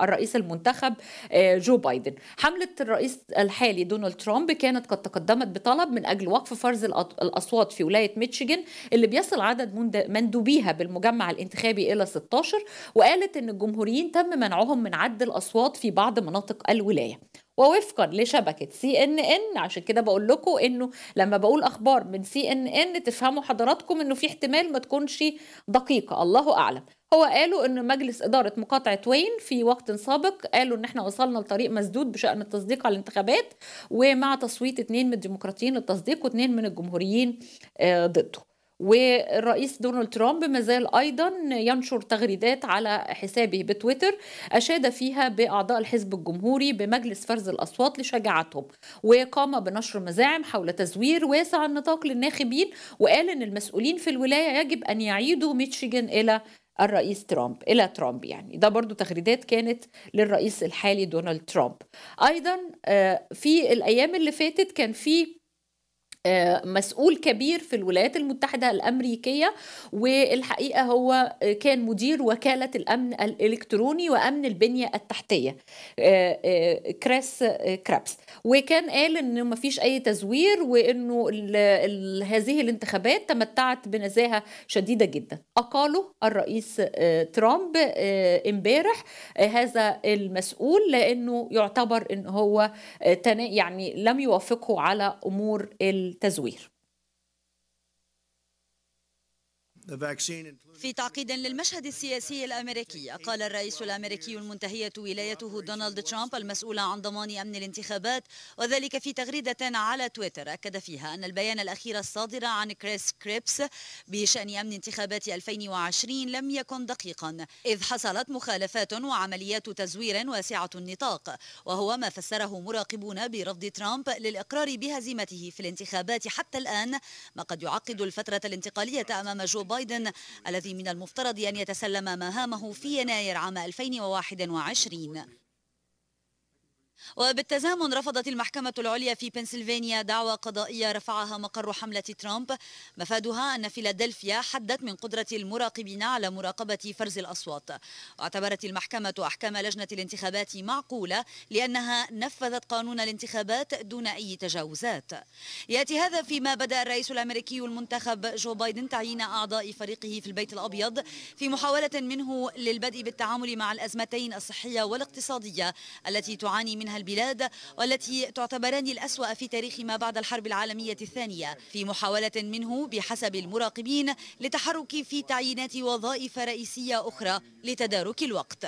الرئيس المنتخب جو بايدن حمله الرئيس الحالي دونالد ترامب كانت قد تقدمت بطلب من أجل وقف فرز الأصوات في ولاية ميتشيجن اللي بيصل عدد مندوبيها بالمجمع الانتخابي إلى 16 وقالت أن الجمهوريين تم منعهم من عد الأصوات في بعض مناطق الولاية ووفقا لشبكه سي ان ان عشان كده بقول لكم انه لما بقول اخبار من سي ان ان تفهموا حضراتكم انه في احتمال ما تكونش دقيقه الله اعلم هو قالوا ان مجلس اداره مقاطعه وين في وقت سابق قالوا ان احنا وصلنا لطريق مسدود بشان التصديق على الانتخابات ومع تصويت اثنين من الديمقراطيين للتصديق واثنين من الجمهوريين آه، ضده والرئيس دونالد ترامب مازال ايضا ينشر تغريدات على حسابه بتويتر اشاد فيها باعضاء الحزب الجمهوري بمجلس فرز الاصوات لشجاعتهم وقام بنشر مزاعم حول تزوير واسع النطاق للناخبين وقال ان المسؤولين في الولايه يجب ان يعيدوا ميتشيغان الى الرئيس ترامب الى ترامب يعني ده برضو تغريدات كانت للرئيس الحالي دونالد ترامب ايضا آه، في الايام اللي فاتت كان في آه، مسؤول كبير في الولايات المتحدة الأمريكية والحقيقة هو آه، كان مدير وكالة الأمن الإلكتروني وأمن البنية التحتية آه، كريس كرابس وكان قال أنه ما فيش أي تزوير وأنه هذه الانتخابات تمتعت بنزاهة شديدة جدا أقاله الرئيس ترامب امبارح هذا المسؤول لأنه يعتبر أنه هو يعني لم يوافقه على أمور ال التزوير. في تعقيد للمشهد السياسي الأمريكي قال الرئيس الأمريكي المنتهية ولايته دونالد ترامب المسؤول عن ضمان أمن الانتخابات وذلك في تغريدة على تويتر أكد فيها أن البيان الأخير الصادر عن كريس كريبس بشأن أمن انتخابات 2020 لم يكن دقيقا إذ حصلت مخالفات وعمليات تزوير واسعة النطاق وهو ما فسره مراقبون برفض ترامب للإقرار بهزيمته في الانتخابات حتى الآن ما قد يعقد الفترة الانتقالية أمام جو بايدن الذي الذي من المفترض أن يتسلم مهامه في يناير عام 2021 وبالتزامن رفضت المحكمة العليا في بنسلفانيا دعوى قضائية رفعها مقر حملة ترامب مفادها أن فيلادلفيا حدت من قدرة المراقبين على مراقبة فرز الأصوات واعتبرت المحكمة أحكام لجنة الانتخابات معقولة لأنها نفذت قانون الانتخابات دون أي تجاوزات يأتي هذا فيما بدأ الرئيس الأمريكي المنتخب جو بايدن تعيين أعضاء فريقه في البيت الأبيض في محاولة منه للبدء بالتعامل مع الأزمتين الصحية والاقتصادية التي تعاني من منها البلاد والتي تعتبران الأسوأ في تاريخ ما بعد الحرب العالمية الثانية في محاولة منه بحسب المراقبين لتحرك في تعيينات وظائف رئيسية أخرى لتدارك الوقت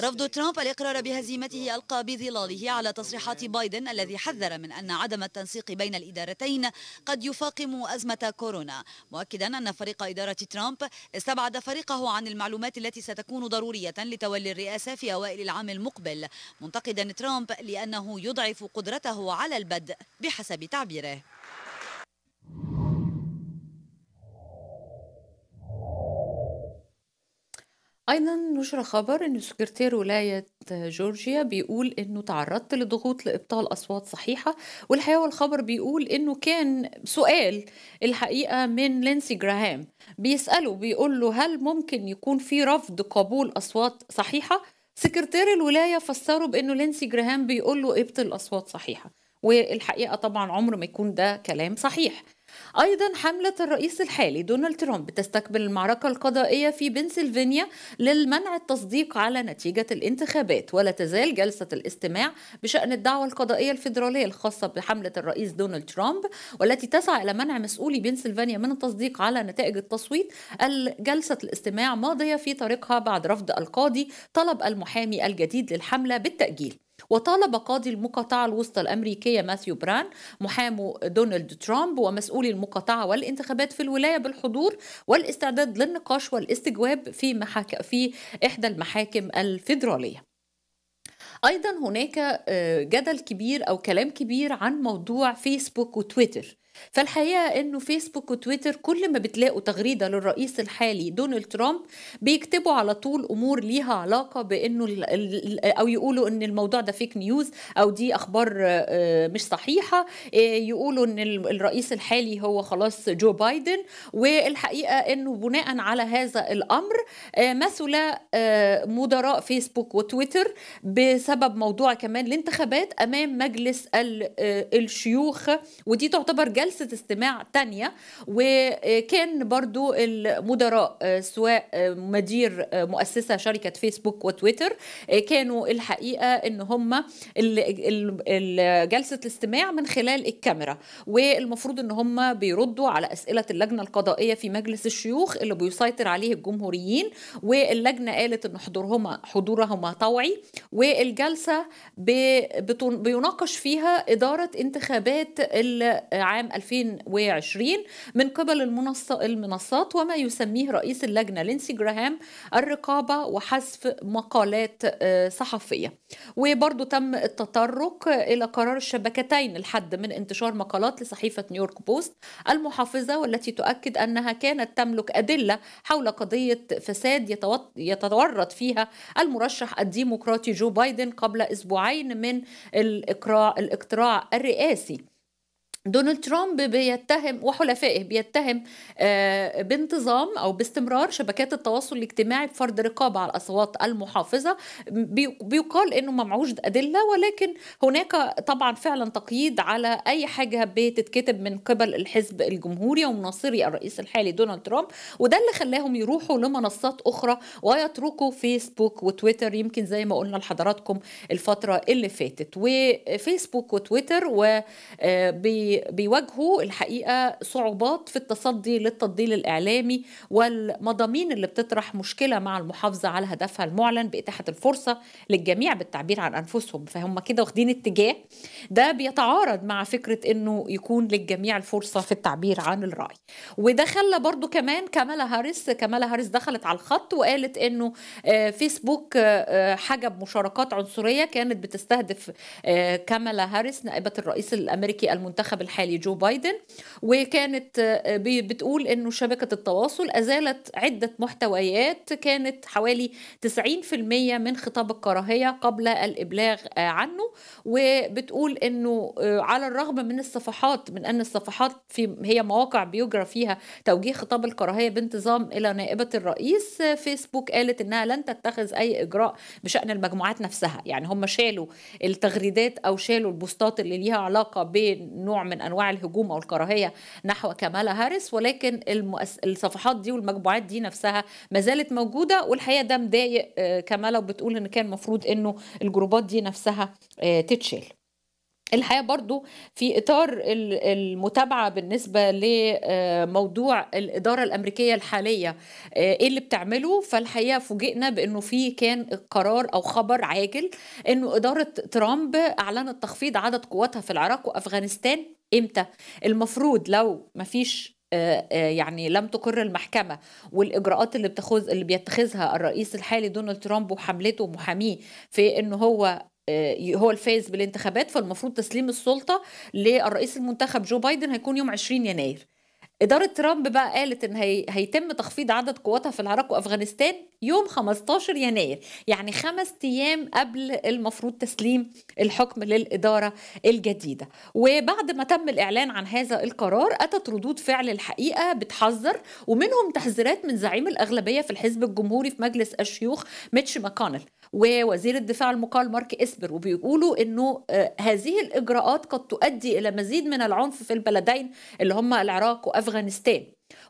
رفض ترامب الإقرار بهزيمته ألقى بظلاله على تصريحات بايدن الذي حذر من أن عدم التنسيق بين الإدارتين قد يفاقم أزمة كورونا مؤكدا أن فريق إدارة ترامب استبعد فريقه عن المعلومات التي ستكون ضرورية لتولي الرئاسة في أوائل العام المقبل منتقدا ترامب لأنه يضعف قدرته على البدء بحسب تعبيره أيضا نشر خبر أن سكرتير ولاية جورجيا بيقول أنه تعرضت لضغوط لإبطال أصوات صحيحة والحقيقة والخبر بيقول أنه كان سؤال الحقيقة من لينسي جراهام بيسأله بيقول له هل ممكن يكون في رفض قبول أصوات صحيحة؟ سكرتير الولاية فسره بأنه لينسي جراهام بيقول له ابطل أصوات صحيحة والحقيقة طبعا عمر ما يكون ده كلام صحيح أيضا حملة الرئيس الحالي دونالد ترامب تستقبل المعركة القضائية في بنسلفانيا للمنع التصديق على نتيجة الانتخابات ولا تزال جلسة الاستماع بشأن الدعوة القضائية الفيدرالية الخاصة بحملة الرئيس دونالد ترامب والتي تسعى إلى منع مسؤولي بنسلفانيا من التصديق على نتائج التصويت جلسة الاستماع ماضية في طريقها بعد رفض القاضي طلب المحامي الجديد للحملة بالتأجيل وطالب قاضي المقاطعة الوسطى الأمريكية ماثيو بران محامو دونالد ترامب ومسؤولي المقاطعة والانتخابات في الولاية بالحضور والاستعداد للنقاش والاستجواب في, محاك... في إحدى المحاكم الفيدرالية ايضا هناك آه، جدل كبير او كلام كبير عن موضوع فيسبوك وتويتر فالحقيقه انه فيسبوك وتويتر كل ما بتلاقوا تغريده للرئيس الحالي دونالد ترامب بيكتبوا على طول امور ليها علاقه بانه او يقولوا ان الموضوع ده فيك نيوز او دي اخبار آه، مش صحيحه آه، يقولوا ان الرئيس الحالي هو خلاص جو بايدن والحقيقه انه بناء على هذا الامر آه، مثل مدراء فيسبوك وتويتر بسبب موضوع كمان الانتخابات امام مجلس الشيوخ ودي تعتبر جلسه جلسة استماع تانية وكان برضو المدراء آه، سواء آه، مدير آه، مؤسسة شركة فيسبوك وتويتر كانوا الحقيقة ان هم جلسة الاستماع من خلال الكاميرا والمفروض ان هم بيردوا على أسئلة اللجنة القضائية في مجلس الشيوخ اللي بيسيطر عليه الجمهوريين واللجنة قالت ان حضورهما حضورهما طوعي والجلسة بيناقش فيها إدارة انتخابات العام 2020 من قبل المنصات وما يسميه رئيس اللجنة لينسي جراهام الرقابة وحذف مقالات آه، صحفية وبرضه تم التطرق إلى قرار الشبكتين الحد من انتشار مقالات لصحيفة نيويورك بوست المحافظة والتي تؤكد أنها كانت تملك أدلة حول قضية فساد يتورط فيها المرشح الديمقراطي جو بايدن قبل أسبوعين من الإقراع الاقتراع الرئاسي دونالد ترامب بيتهم وحلفائه بيتهم آه، بانتظام او باستمرار شبكات التواصل الاجتماعي بفرض رقابه على الاصوات المحافظه بيقال انه ما معهوش ادله ولكن هناك طبعا فعلا تقييد على اي حاجه بتتكتب من قبل الحزب الجمهوري ومناصري الرئيس الحالي دونالد ترامب وده اللي خلاهم يروحوا لمنصات اخرى ويتركوا فيسبوك وتويتر يمكن زي ما قلنا لحضراتكم الفتره اللي فاتت وفيسبوك وتويتر و آه، بيواجهوا الحقيقه صعوبات في التصدي للتضليل الاعلامي والمضامين اللي بتطرح مشكله مع المحافظه على هدفها المعلن باتاحه الفرصه للجميع بالتعبير عن انفسهم فهم كده واخدين اتجاه ده بيتعارض مع فكره انه يكون للجميع الفرصه في التعبير عن الراي وده خلى برضو كمان كمالا هاريس كمالا هاريس دخلت على الخط وقالت انه آه، فيسبوك آه، آه، حجب مشاركات عنصريه كانت بتستهدف كمالا هاريس نائبه الرئيس الامريكي المنتخب الحالي جو بايدن وكانت آه، بتقول انه شبكه التواصل ازالت عده محتويات كانت حوالي 90% من خطاب الكراهيه قبل الابلاغ آه، عنه وبتقول انه آه، على الرغم من الصفحات من ان الصفحات في هي مواقع بيجرى فيها توجيه خطاب الكراهيه بانتظام الى نائبه الرئيس فيسبوك قالت انها لن تتخذ اي اجراء بشان المجموعات نفسها يعني هم شالوا التغريدات او شالوا البوستات اللي ليها علاقه بنوع من من انواع الهجوم او الكراهيه نحو كمالا هاريس ولكن المؤس... الصفحات دي والمجموعات دي نفسها ما زالت موجوده والحقيقه ده مضايق آه، كمالا وبتقول ان كان المفروض انه الجروبات دي نفسها آه، تتشال الحقيقه برضو في اطار المتابعه بالنسبه لموضوع آه، الاداره الامريكيه الحاليه ايه اللي بتعمله فالحقيقه فوجئنا بانه في كان قرار او خبر عاجل انه اداره ترامب اعلنت تخفيض عدد قواتها في العراق وافغانستان امتى المفروض لو مفيش آه، آه، يعني لم تقر المحكمه والاجراءات اللي بتاخذ اللي بيتخذها الرئيس الحالي دونالد ترامب وحملته ومحاميه في ان هو آه، هو الفايز بالانتخابات فالمفروض تسليم السلطه للرئيس المنتخب جو بايدن هيكون يوم 20 يناير إدارة ترامب بقى قالت إن هي... هيتم تخفيض عدد قواتها في العراق وأفغانستان يوم 15 يناير يعني خمس أيام قبل المفروض تسليم الحكم للإدارة الجديدة وبعد ما تم الإعلان عن هذا القرار أتت ردود فعل الحقيقة بتحذر ومنهم تحذيرات من زعيم الأغلبية في الحزب الجمهوري في مجلس الشيوخ ميتش ماكونيل ووزير الدفاع المقال مارك اسبر وبيقولوا انه آه، هذه الاجراءات قد تؤدي الى مزيد من العنف في البلدين اللي هم العراق وافغانستان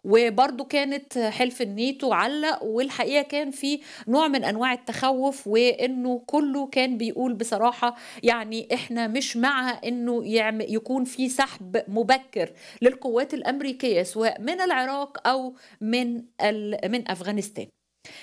وبرضه كانت حلف النيتو علق والحقيقه كان في نوع من انواع التخوف وانه كله كان بيقول بصراحه يعني احنا مش مع انه يكون في سحب مبكر للقوات الامريكيه سواء من العراق او من من افغانستان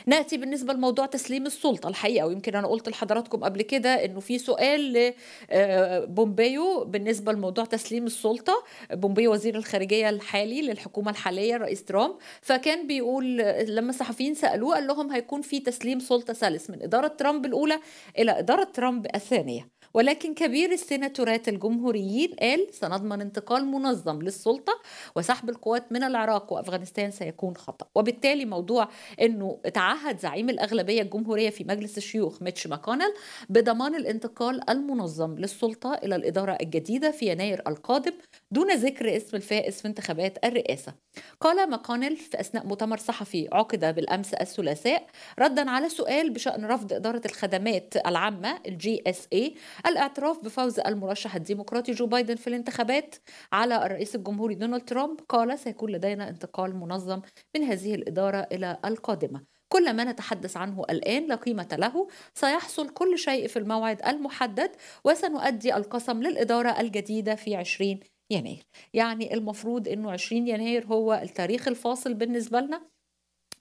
ناتي بالنسبة لموضوع تسليم السلطة الحقيقة ويمكن أنا قلت لحضراتكم قبل كده إنه في سؤال لبومبيو آه، بالنسبة لموضوع تسليم السلطة بومبيو وزير الخارجية الحالي للحكومة الحالية الرئيس ترامب فكان بيقول لما الصحفيين سألوه قال لهم هيكون في تسليم سلطة سلس من إدارة ترامب الأولى إلى إدارة ترامب الثانية ولكن كبير السيناتورات الجمهوريين قال سنضمن انتقال منظم للسلطة وسحب القوات من العراق وأفغانستان سيكون خطأ وبالتالي موضوع أنه تعهد زعيم الأغلبية الجمهورية في مجلس الشيوخ ميتش ماكونل بضمان الانتقال المنظم للسلطة إلى الإدارة الجديدة في يناير القادم دون ذكر اسم الفائز في انتخابات الرئاسة قال ماكونل في أثناء مؤتمر صحفي عقد بالأمس الثلاثاء ردا على سؤال بشأن رفض إدارة الخدمات العامة الجي اس اي الاعتراف بفوز المرشح الديمقراطي جو بايدن في الانتخابات على الرئيس الجمهوري دونالد ترامب قال سيكون لدينا انتقال منظم من هذه الإدارة إلى القادمة كل ما نتحدث عنه الآن لا قيمة له سيحصل كل شيء في الموعد المحدد وسنؤدي القسم للإدارة الجديدة في 20 يناير يعني المفروض أنه 20 يناير هو التاريخ الفاصل بالنسبة لنا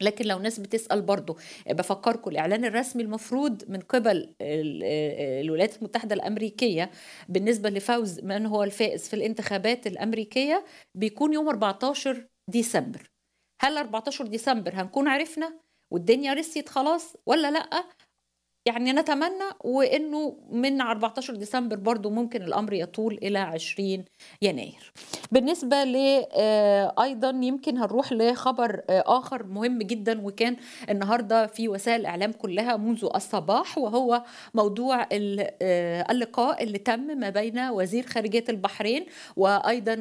لكن لو ناس بتسال برضه آه، بفكركم الاعلان الرسمي المفروض من قبل آه، الولايات المتحده الامريكيه بالنسبه لفوز من هو الفائز في الانتخابات الامريكيه بيكون يوم 14 ديسمبر هل 14 ديسمبر هنكون عرفنا والدنيا رسيت خلاص ولا لا يعني نتمنى وانه من 14 ديسمبر برضو ممكن الامر يطول الى 20 يناير بالنسبه ل آه، ايضا يمكن هنروح لخبر آه، اخر مهم جدا وكان النهارده في وسائل الاعلام كلها منذ الصباح وهو موضوع آه، اللقاء اللي تم ما بين وزير خارجيه البحرين وايضا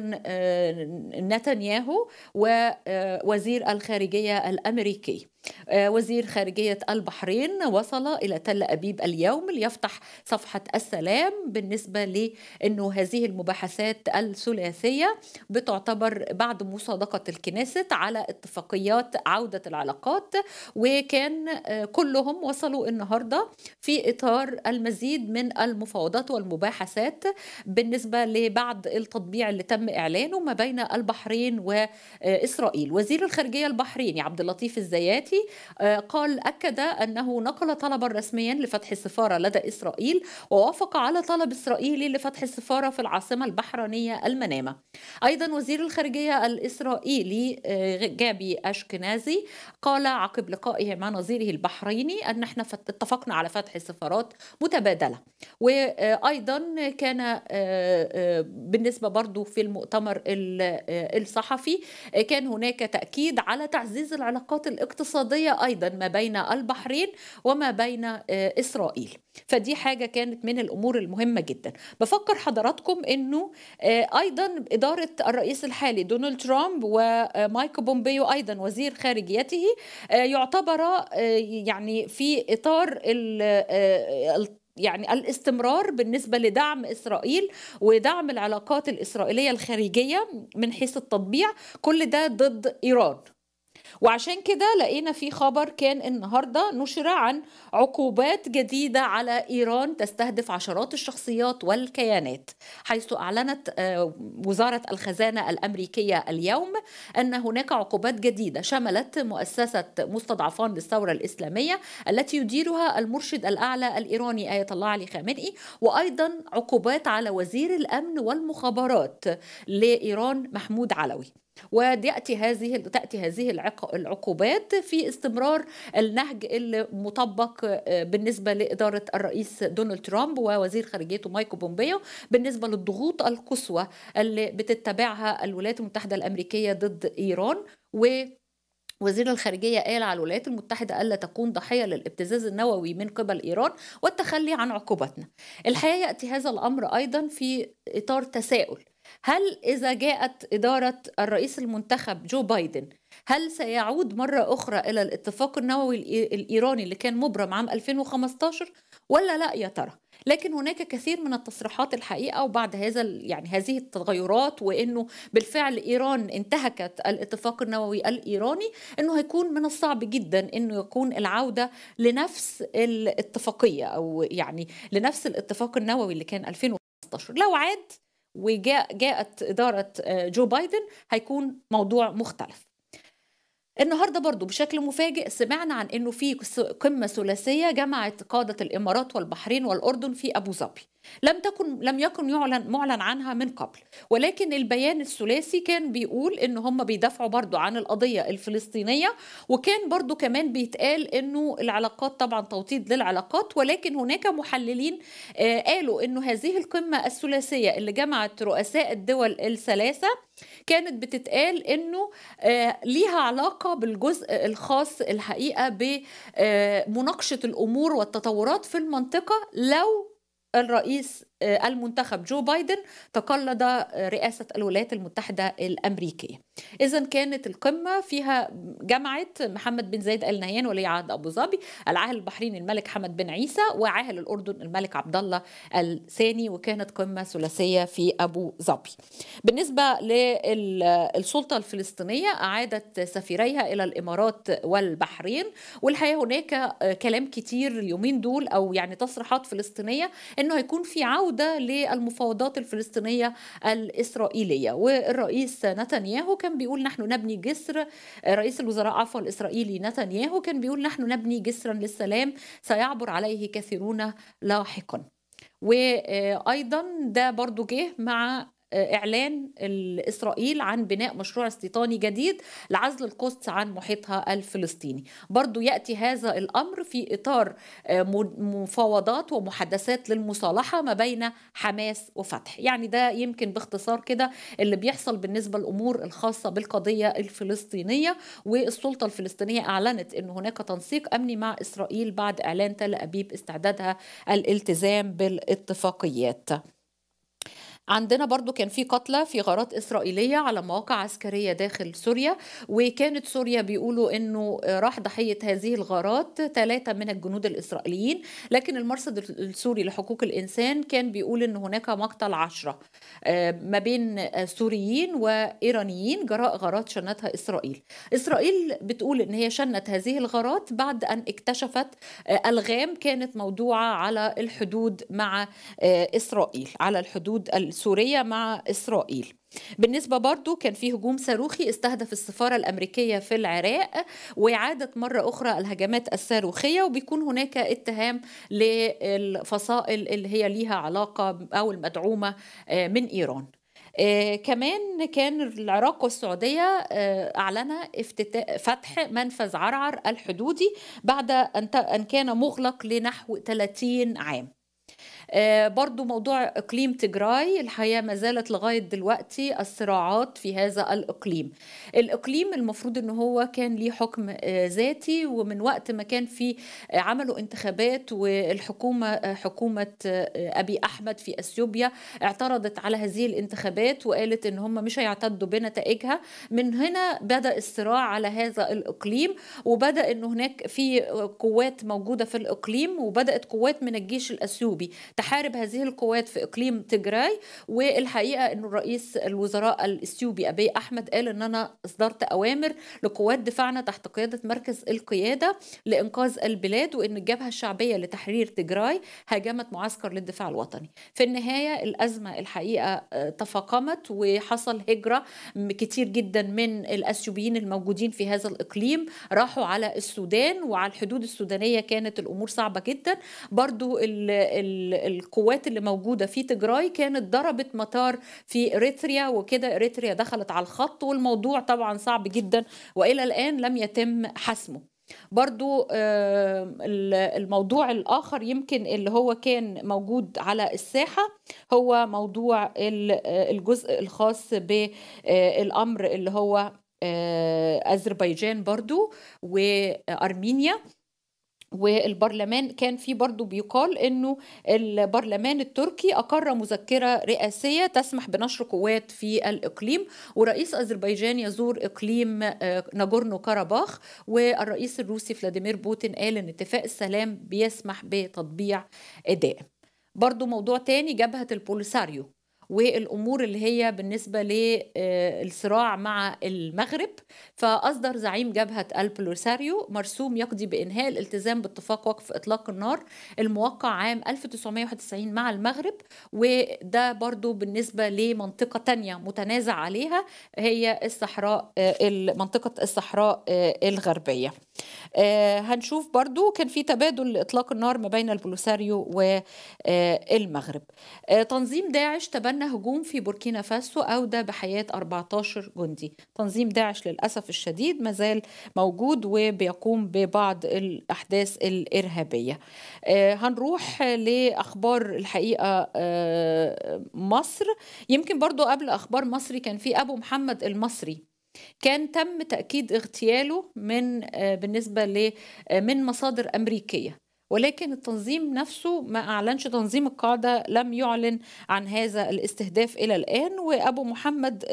نتنياهو ووزير الخارجيه الامريكي آه، وزير خارجية البحرين وصل إلى تل أبيب اليوم ليفتح صفحة السلام بالنسبة لأنه هذه المباحثات الثلاثية بتعتبر بعد مصادقة الكنيست على اتفاقيات عودة العلاقات وكان آه، كلهم وصلوا النهاردة في إطار المزيد من المفاوضات والمباحثات بالنسبة لبعض التطبيع اللي تم إعلانه ما بين البحرين وإسرائيل وزير الخارجية البحريني عبد اللطيف الزيات الصحفي آه، قال أكد أنه نقل طلبا رسميا لفتح السفارة لدى إسرائيل ووافق على طلب إسرائيلي لفتح السفارة في العاصمة البحرينية المنامة أيضا وزير الخارجية الإسرائيلي آه، جابي أشكنازي قال عقب لقائه مع نظيره البحريني أن احنا اتفقنا على فتح سفارات متبادلة وأيضا كان آه، بالنسبة برضو في المؤتمر الصحفي كان هناك تأكيد على تعزيز العلاقات الاقتصادية اقتصادية أيضا ما بين البحرين وما بين آه، إسرائيل فدي حاجة كانت من الأمور المهمة جدا بفكر حضراتكم أنه آه، أيضا إدارة الرئيس الحالي دونالد ترامب ومايك آه، بومبيو أيضا وزير خارجيته يعتبر يعني في إطار يعني الاستمرار بالنسبه لدعم اسرائيل ودعم العلاقات الاسرائيليه الخارجيه من حيث التطبيع كل ده ضد ايران وعشان كده لقينا في خبر كان النهارده نشر عن عقوبات جديده على ايران تستهدف عشرات الشخصيات والكيانات حيث اعلنت آه، وزاره الخزانه الامريكيه اليوم ان هناك عقوبات جديده شملت مؤسسه مستضعفان للثوره الاسلاميه التي يديرها المرشد الاعلى الايراني ايه الله علي خامنئي وايضا عقوبات على وزير الامن والمخابرات لايران محمود علوي وتأتي هذه تاتي هذه العقوبات في استمرار النهج المطبق آه، بالنسبه لاداره الرئيس دونالد ترامب ووزير خارجيته مايكو بومبيو بالنسبه للضغوط القصوى اللي بتتبعها الولايات المتحده الامريكيه ضد ايران و وزير الخارجية قال على الولايات المتحدة ألا تكون ضحية للابتزاز النووي من قبل إيران والتخلي عن عقوبتنا الحقيقة يأتي هذا الأمر أيضا في إطار تساؤل هل إذا جاءت إدارة الرئيس المنتخب جو بايدن هل سيعود مرة أخرى إلى الاتفاق النووي الإيراني اللي كان مبرم عام 2015 ولا لا يا ترى؟ لكن هناك كثير من التصريحات الحقيقه وبعد هذا يعني هذه التغيرات وانه بالفعل ايران انتهكت الاتفاق النووي الايراني انه هيكون من الصعب جدا انه يكون العوده لنفس الاتفاقيه او يعني لنفس الاتفاق النووي اللي كان 2015 لو عاد وجاءت إدارة آه، جو بايدن هيكون موضوع مختلف النهارده برضو بشكل مفاجئ سمعنا عن انه في قمه ثلاثيه جمعت قاده الامارات والبحرين والاردن في ابو ظبي لم تكن لم يكن يعلن معلن عنها من قبل ولكن البيان الثلاثي كان بيقول ان هم بيدافعوا برضو عن القضيه الفلسطينيه وكان برضو كمان بيتقال انه العلاقات طبعا توطيد للعلاقات ولكن هناك محللين آه، قالوا انه هذه القمه الثلاثيه اللي جمعت رؤساء الدول الثلاثه كانت بتتقال انه آه، ليها علاقه بالجزء الخاص الحقيقه بمناقشه آه، الامور والتطورات في المنطقه لو الرئيس آه، المنتخب جو بايدن تقلد رئاسة الولايات المتحدة الأمريكية إذا كانت القمة فيها جمعت محمد بن زايد آل نهيان ولي عهد أبو ظبي العاهل البحريني الملك حمد بن عيسى وعاهل الأردن الملك عبد الله الثاني وكانت قمة ثلاثية في أبو ظبي بالنسبة للسلطة الفلسطينية أعادت سفيريها إلى الإمارات والبحرين والحقيقة هناك كلام كتير اليومين دول أو يعني تصريحات فلسطينية أنه هيكون في عودة العودة للمفاوضات الفلسطينية الإسرائيلية والرئيس نتنياهو كان بيقول نحن نبني جسر رئيس الوزراء عفوا الإسرائيلي نتنياهو كان بيقول نحن نبني جسرا للسلام سيعبر عليه كثيرون لاحقا وايضا ده برضو جه مع آه، إعلان إسرائيل عن بناء مشروع استيطاني جديد لعزل القدس عن محيطها الفلسطيني برضو يأتي هذا الأمر في إطار آه، مفاوضات ومحادثات للمصالحة ما بين حماس وفتح يعني ده يمكن باختصار كده اللي بيحصل بالنسبة للأمور الخاصة بالقضية الفلسطينية والسلطة الفلسطينية أعلنت أن هناك تنسيق أمني مع إسرائيل بعد إعلان تل أبيب استعدادها الالتزام بالاتفاقيات عندنا برضو كان في قتلى في غارات إسرائيلية على مواقع عسكرية داخل سوريا وكانت سوريا بيقولوا أنه راح ضحية هذه الغارات ثلاثة من الجنود الإسرائيليين لكن المرصد السوري لحقوق الإنسان كان بيقول أن هناك مقتل عشرة آه، ما بين سوريين وإيرانيين جراء غارات شنتها إسرائيل إسرائيل بتقول أن هي شنت هذه الغارات بعد أن اكتشفت آه، ألغام كانت موضوعة على الحدود مع آه، إسرائيل على الحدود سورية مع إسرائيل بالنسبة برضو كان في هجوم صاروخي استهدف السفارة الأمريكية في العراق وإعادة مرة أخرى الهجمات الصاروخية وبيكون هناك اتهام للفصائل اللي هي ليها علاقة أو المدعومة آه، من إيران آه كمان كان العراق والسعودية آه أعلن افتتاح فتح منفذ عرعر الحدودي بعد أن, أن كان مغلق لنحو 30 عام آه، برضو موضوع إقليم تجراي الحياة ما زالت لغاية دلوقتي الصراعات في هذا الإقليم الإقليم المفروض أنه هو كان ليه حكم آه، ذاتي ومن وقت ما كان في آه، عملوا انتخابات والحكومة حكومة أبي أحمد في أثيوبيا اعترضت على هذه الانتخابات وقالت أن هم مش هيعتدوا بنتائجها من هنا بدأ الصراع على هذا الإقليم وبدأ أنه هناك في قوات موجودة في الإقليم وبدأت قوات من الجيش الأثيوبي تحارب هذه القوات في إقليم تجراي والحقيقة أنه رئيس الوزراء الإثيوبي أبي أحمد قال أن أنا إصدرت أوامر لقوات دفاعنا تحت قيادة مركز القيادة لإنقاذ البلاد وأن الجبهة الشعبية لتحرير تجراي هاجمت معسكر للدفاع الوطني في النهاية الأزمة الحقيقة آه، تفاقمت وحصل هجرة كتير جدا من الأثيوبيين الموجودين في هذا الإقليم راحوا على السودان وعلى الحدود السودانية كانت الأمور صعبة جدا برضو ال ال القوات اللي موجوده في تجراي كانت ضربت مطار في اريتريا وكده اريتريا دخلت على الخط والموضوع طبعا صعب جدا والى الان لم يتم حسمه برضو آه، الموضوع الآخر يمكن اللي هو كان موجود على الساحة هو موضوع الجزء الخاص بالأمر آه، اللي هو آه، أذربيجان برضو وأرمينيا والبرلمان كان في برضه بيقال انه البرلمان التركي اقر مذكره رئاسيه تسمح بنشر قوات في الاقليم ورئيس اذربيجان يزور اقليم آه، ناجورنو كاراباخ والرئيس الروسي فلاديمير بوتين قال ان اتفاق السلام بيسمح بتطبيع اداء برضه موضوع تاني جبهه البوليساريو والامور اللي هي بالنسبه للصراع آه، مع المغرب فاصدر زعيم جبهه البلوساريو مرسوم يقضي بانهاء الالتزام باتفاق وقف اطلاق النار الموقع عام 1991 مع المغرب وده برضو بالنسبه لمنطقه تانية متنازع عليها هي الصحراء آه، منطقه الصحراء آه، الغربيه آه، هنشوف برضو كان في تبادل لإطلاق النار ما بين البوليساريو والمغرب آه، آه، تنظيم داعش تبنى هجوم في بوركينا فاسو أودى بحياة 14 جندي تنظيم داعش للأسف الشديد ما زال موجود وبيقوم ببعض الأحداث الإرهابية هنروح لأخبار الحقيقة مصر يمكن برضو قبل أخبار مصري كان في أبو محمد المصري كان تم تأكيد اغتياله من آه، بالنسبة ل آه، من مصادر أمريكية ولكن التنظيم نفسه ما أعلنش تنظيم القاعدة لم يعلن عن هذا الاستهداف إلى الآن وأبو محمد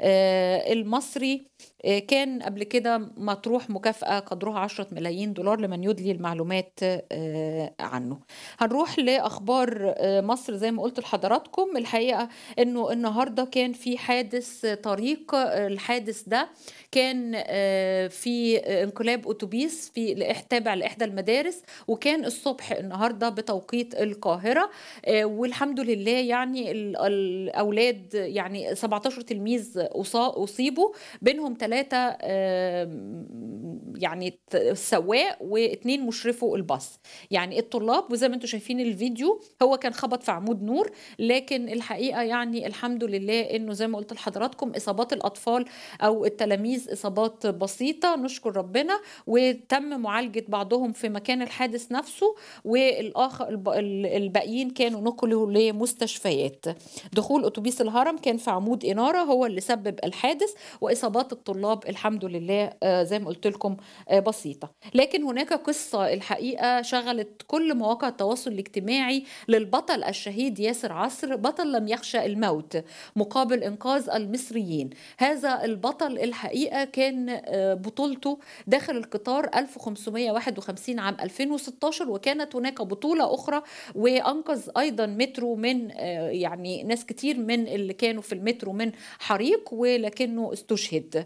آه، المصري آه، كان قبل كده مطروح مكافأة قدرها 10 ملايين دولار لمن يدلي المعلومات آه، عنه هنروح لأخبار آه، مصر زي ما قلت لحضراتكم الحقيقة أنه النهاردة كان في حادث طريق الحادث ده كان في انقلاب أتوبيس في تابع لإحدى المدارس وكان الصبح النهاردة بتوقيت القاهرة والحمد لله يعني الأولاد يعني 17 تلميذ أصيبوا بينهم منهم ثلاثة يعني السواق واثنين مشرفوا الباص يعني الطلاب وزي ما انتم شايفين الفيديو هو كان خبط في عمود نور لكن الحقيقة يعني الحمد لله انه زي ما قلت لحضراتكم اصابات الاطفال او التلاميذ اصابات بسيطة نشكر ربنا وتم معالجة بعضهم في مكان الحادث نفسه والاخر الباقيين كانوا نقلوا لمستشفيات دخول اتوبيس الهرم كان في عمود اناره هو اللي سبب الحادث واصابات الطلاب الحمد لله آه، زي ما قلت لكم آه، بسيطة لكن هناك قصة الحقيقة شغلت كل مواقع التواصل الاجتماعي للبطل الشهيد ياسر عصر بطل لم يخشى الموت مقابل إنقاذ المصريين هذا البطل الحقيقة كان آه، بطولته داخل القطار 1551 عام 2016 وكانت هناك بطولة أخرى وأنقذ أيضا مترو من يعني ناس كتير من اللي كانوا في المترو من حريق ولكنه استشهد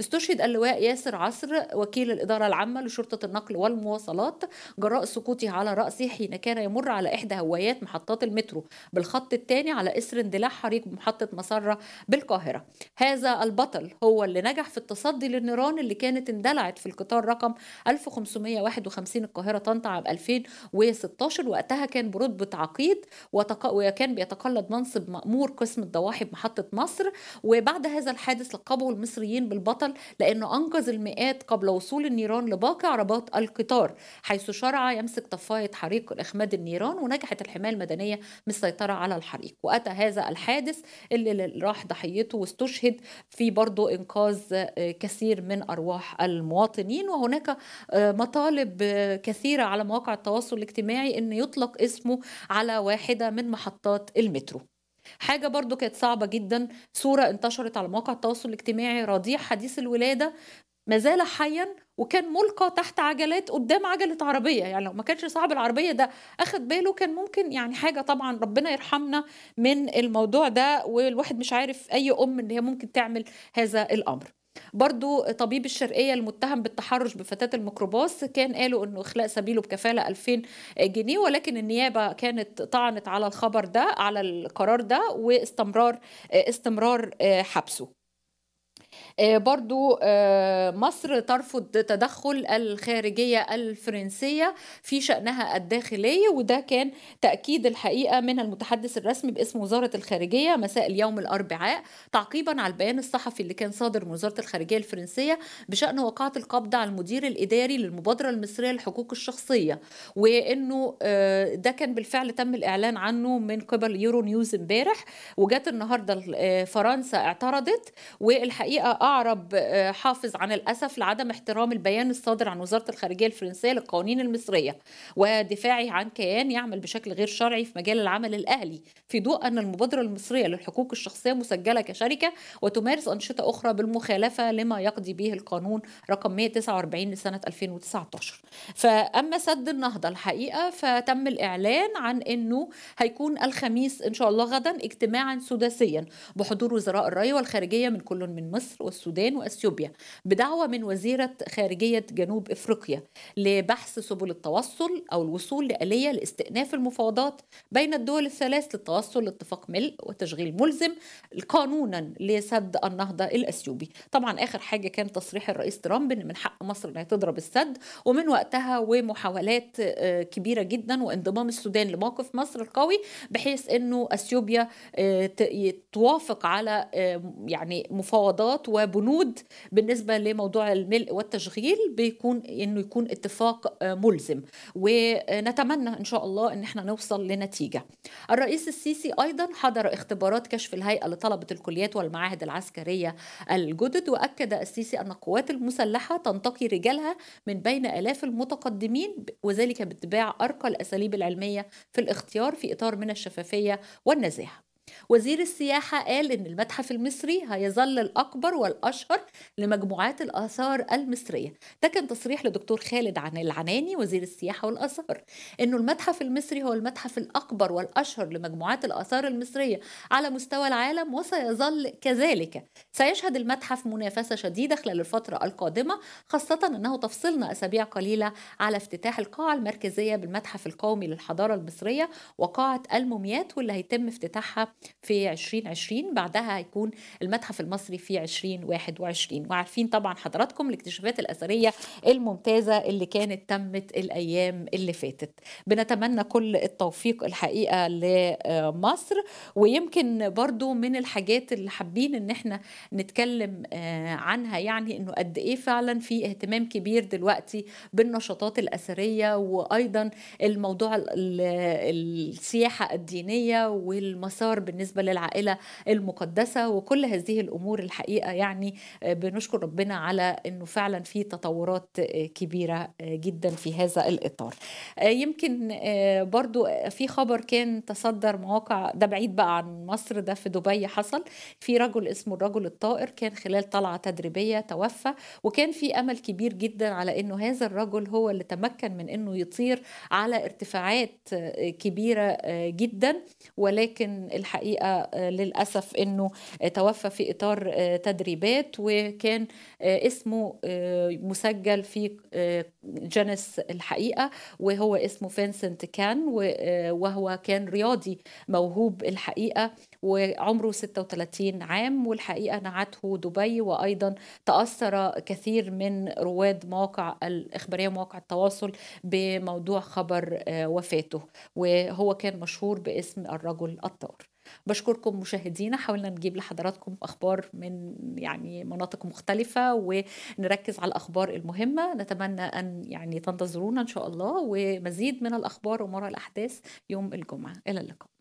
استشهد اللواء ياسر عصر وكيل الإدارة العامة لشرطة النقل والمواصلات جراء سقوطه على رأسه حين كان يمر على إحدى هوايات محطات المترو بالخط الثاني على إسر اندلاع حريق محطة مسرة بالقاهرة هذا البطل هو اللي نجح في التصدي للنيران اللي كانت اندلعت في القطار رقم 1551 القاهرة طنطا عام 2016 وقتها كان برتبة عقيد وتق... وكان بيتقلد منصب مأمور قسم الضواحي بمحطة مصر وبعد هذا الحادث لقبه المصريين بالبطل القتل لأنه أنقذ المئات قبل وصول النيران لباقي عربات القطار حيث شرع يمسك طفاية حريق الاخماد النيران ونجحت الحماية المدنية من السيطرة على الحريق وأتى هذا الحادث اللي راح ضحيته واستشهد في برضه إنقاذ آه، كثير من أرواح المواطنين وهناك آه، مطالب آه، كثيرة على مواقع التواصل الاجتماعي أن يطلق اسمه على واحدة من محطات المترو حاجة برضو كانت صعبة جدا صورة انتشرت على مواقع التواصل الاجتماعي رضيع حديث الولادة ما زال حيا وكان ملقى تحت عجلات قدام عجلة عربية يعني لو ما كانش صاحب العربية ده أخد باله كان ممكن يعني حاجة طبعا ربنا يرحمنا من الموضوع ده والواحد مش عارف أي أم إن هي ممكن تعمل هذا الأمر برضو طبيب الشرقية المتهم بالتحرش بفتاة الميكروباص كان قالوا أنه إخلاء سبيله بكفالة 2000 جنيه ولكن النيابة كانت طعنت على الخبر ده على القرار ده واستمرار آه، استمرار آه، حبسه آه، برضو آه، مصر ترفض تدخل الخارجية الفرنسية في شأنها الداخلي وده كان تأكيد الحقيقة من المتحدث الرسمي باسم وزارة الخارجية مساء اليوم الأربعاء تعقيبا على البيان الصحفي اللي كان صادر من وزارة الخارجية الفرنسية بشأن وقعة القبض على المدير الإداري للمبادرة المصرية لحقوق الشخصية وإنه آه، ده كان بالفعل تم الإعلان عنه من قبل يورو نيوز امبارح وجات النهارده فرنسا اعترضت والحقيقة أعرب آه، حافظ عن الأسف لعدم احترام البيان الصادر عن وزارة الخارجية الفرنسية للقوانين المصرية ودفاعه عن كيان يعمل بشكل غير شرعي في مجال العمل الأهلي في ضوء أن المبادرة المصرية للحقوق الشخصية مسجلة كشركة وتمارس أنشطة أخرى بالمخالفة لما يقضي به القانون رقم 149 لسنة 2019 فأما سد النهضة الحقيقة فتم الإعلان عن أنه هيكون الخميس إن شاء الله غدا اجتماعا سداسيا بحضور وزراء الري والخارجية من كل من مصر السودان واثيوبيا بدعوه من وزيره خارجيه جنوب افريقيا لبحث سبل التوصل او الوصول لاليه لاستئناف المفاوضات بين الدول الثلاث للتوصل لاتفاق ملء وتشغيل ملزم قانونا لسد النهضه الاثيوبي طبعا اخر حاجه كان تصريح الرئيس ترامب ان من حق مصر انها تضرب السد ومن وقتها ومحاولات آه، كبيره جدا وانضمام السودان لموقف مصر القوي بحيث انه اثيوبيا آه، توافق على آه، يعني مفاوضات و بنود بالنسبه لموضوع الملء والتشغيل بيكون انه يكون اتفاق آه، ملزم ونتمنى ان شاء الله ان احنا نوصل لنتيجه. الرئيس السيسي ايضا حضر اختبارات كشف الهيئه لطلبه الكليات والمعاهد العسكريه الجدد واكد السيسي ان القوات المسلحه تنتقي رجالها من بين الاف المتقدمين وذلك باتباع ارقى الاساليب العلميه في الاختيار في اطار من الشفافيه والنزاهه. وزير السياحة قال إن المتحف المصري هيظل الأكبر والأشهر لمجموعات الآثار المصرية ده كان تصريح لدكتور خالد عن العناني وزير السياحة والآثار إنه المتحف المصري هو المتحف الأكبر والأشهر لمجموعات الآثار المصرية على مستوى العالم وسيظل كذلك سيشهد المتحف منافسة شديدة خلال الفترة القادمة خاصة أنه تفصلنا أسابيع قليلة على افتتاح القاعة المركزية بالمتحف القومي للحضارة المصرية وقاعة الموميات واللي هيتم افتتاحها في 2020 بعدها هيكون المتحف المصري في 2021 وعارفين طبعا حضراتكم الاكتشافات الأثرية الممتازة اللي كانت تمت الأيام اللي فاتت بنتمنى كل التوفيق الحقيقة لمصر ويمكن برضو من الحاجات اللي حابين ان احنا نتكلم آه، عنها يعني انه قد ايه فعلا في اهتمام كبير دلوقتي بالنشاطات الأثرية وأيضا الموضوع السياحة الدينية والمسار بالنسبة بالنسبه للعائله المقدسه وكل هذه الامور الحقيقه يعني آه، بنشكر ربنا على انه فعلا في تطورات آه، كبيره آه، جدا في هذا الاطار يمكن برضو في خبر كان تصدر مواقع ده بعيد بقى عن مصر ده في دبي حصل في رجل اسمه الرجل الطائر كان خلال طلعه تدريبيه توفى وكان في امل كبير جدا على انه هذا الرجل هو اللي تمكن من انه يطير على ارتفاعات كبيره جدا ولكن الحقيقه الحقيقه آه، للاسف انه آه، توفى في اطار آه، تدريبات وكان اسمه مسجل في جنس الحقيقه وهو اسمه فينسنت كان وهو كان رياضي موهوب الحقيقه وعمره 36 عام والحقيقه نعته دبي وايضا تاثر كثير من رواد مواقع الاخباريه ومواقع التواصل بموضوع خبر وفاته وهو كان مشهور باسم الرجل الطار بشكركم مشاهدينا حاولنا نجيب لحضراتكم اخبار من يعني مناطق مختلفه ونركز على الاخبار المهمه نتمنى ان يعني تنتظرونا ان شاء الله ومزيد من الاخبار ومرى الاحداث يوم الجمعه الى اللقاء